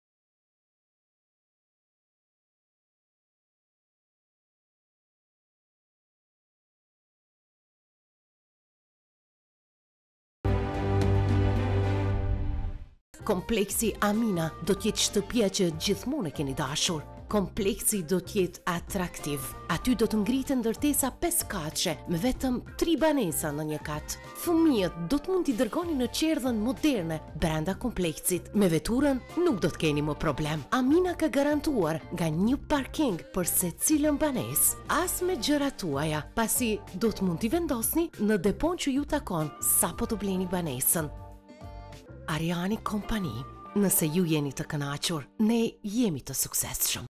kompleksi Amina do tjetë shtëpia që gjithmonë e keni dashur. Kompleksi do tjetë atraktiv. Aty do të ngritë ndërtesa 5 kache, me vetëm 3 banesa në një katë. Fëmijët do të mund t'i dërgoni në qerdhen moderne, brenda kompleksit. Me veturën nuk do t'keni më problem. Amina ka garantuar nga një parking për se cilën banes. As me gjëratuaja, pasi do të mund t'i vendosni në depon që ju takon, sa po të bleni banesën. Ariani Company. Nëse ju jeni të kënaqur, ne jemi të suksesshëm.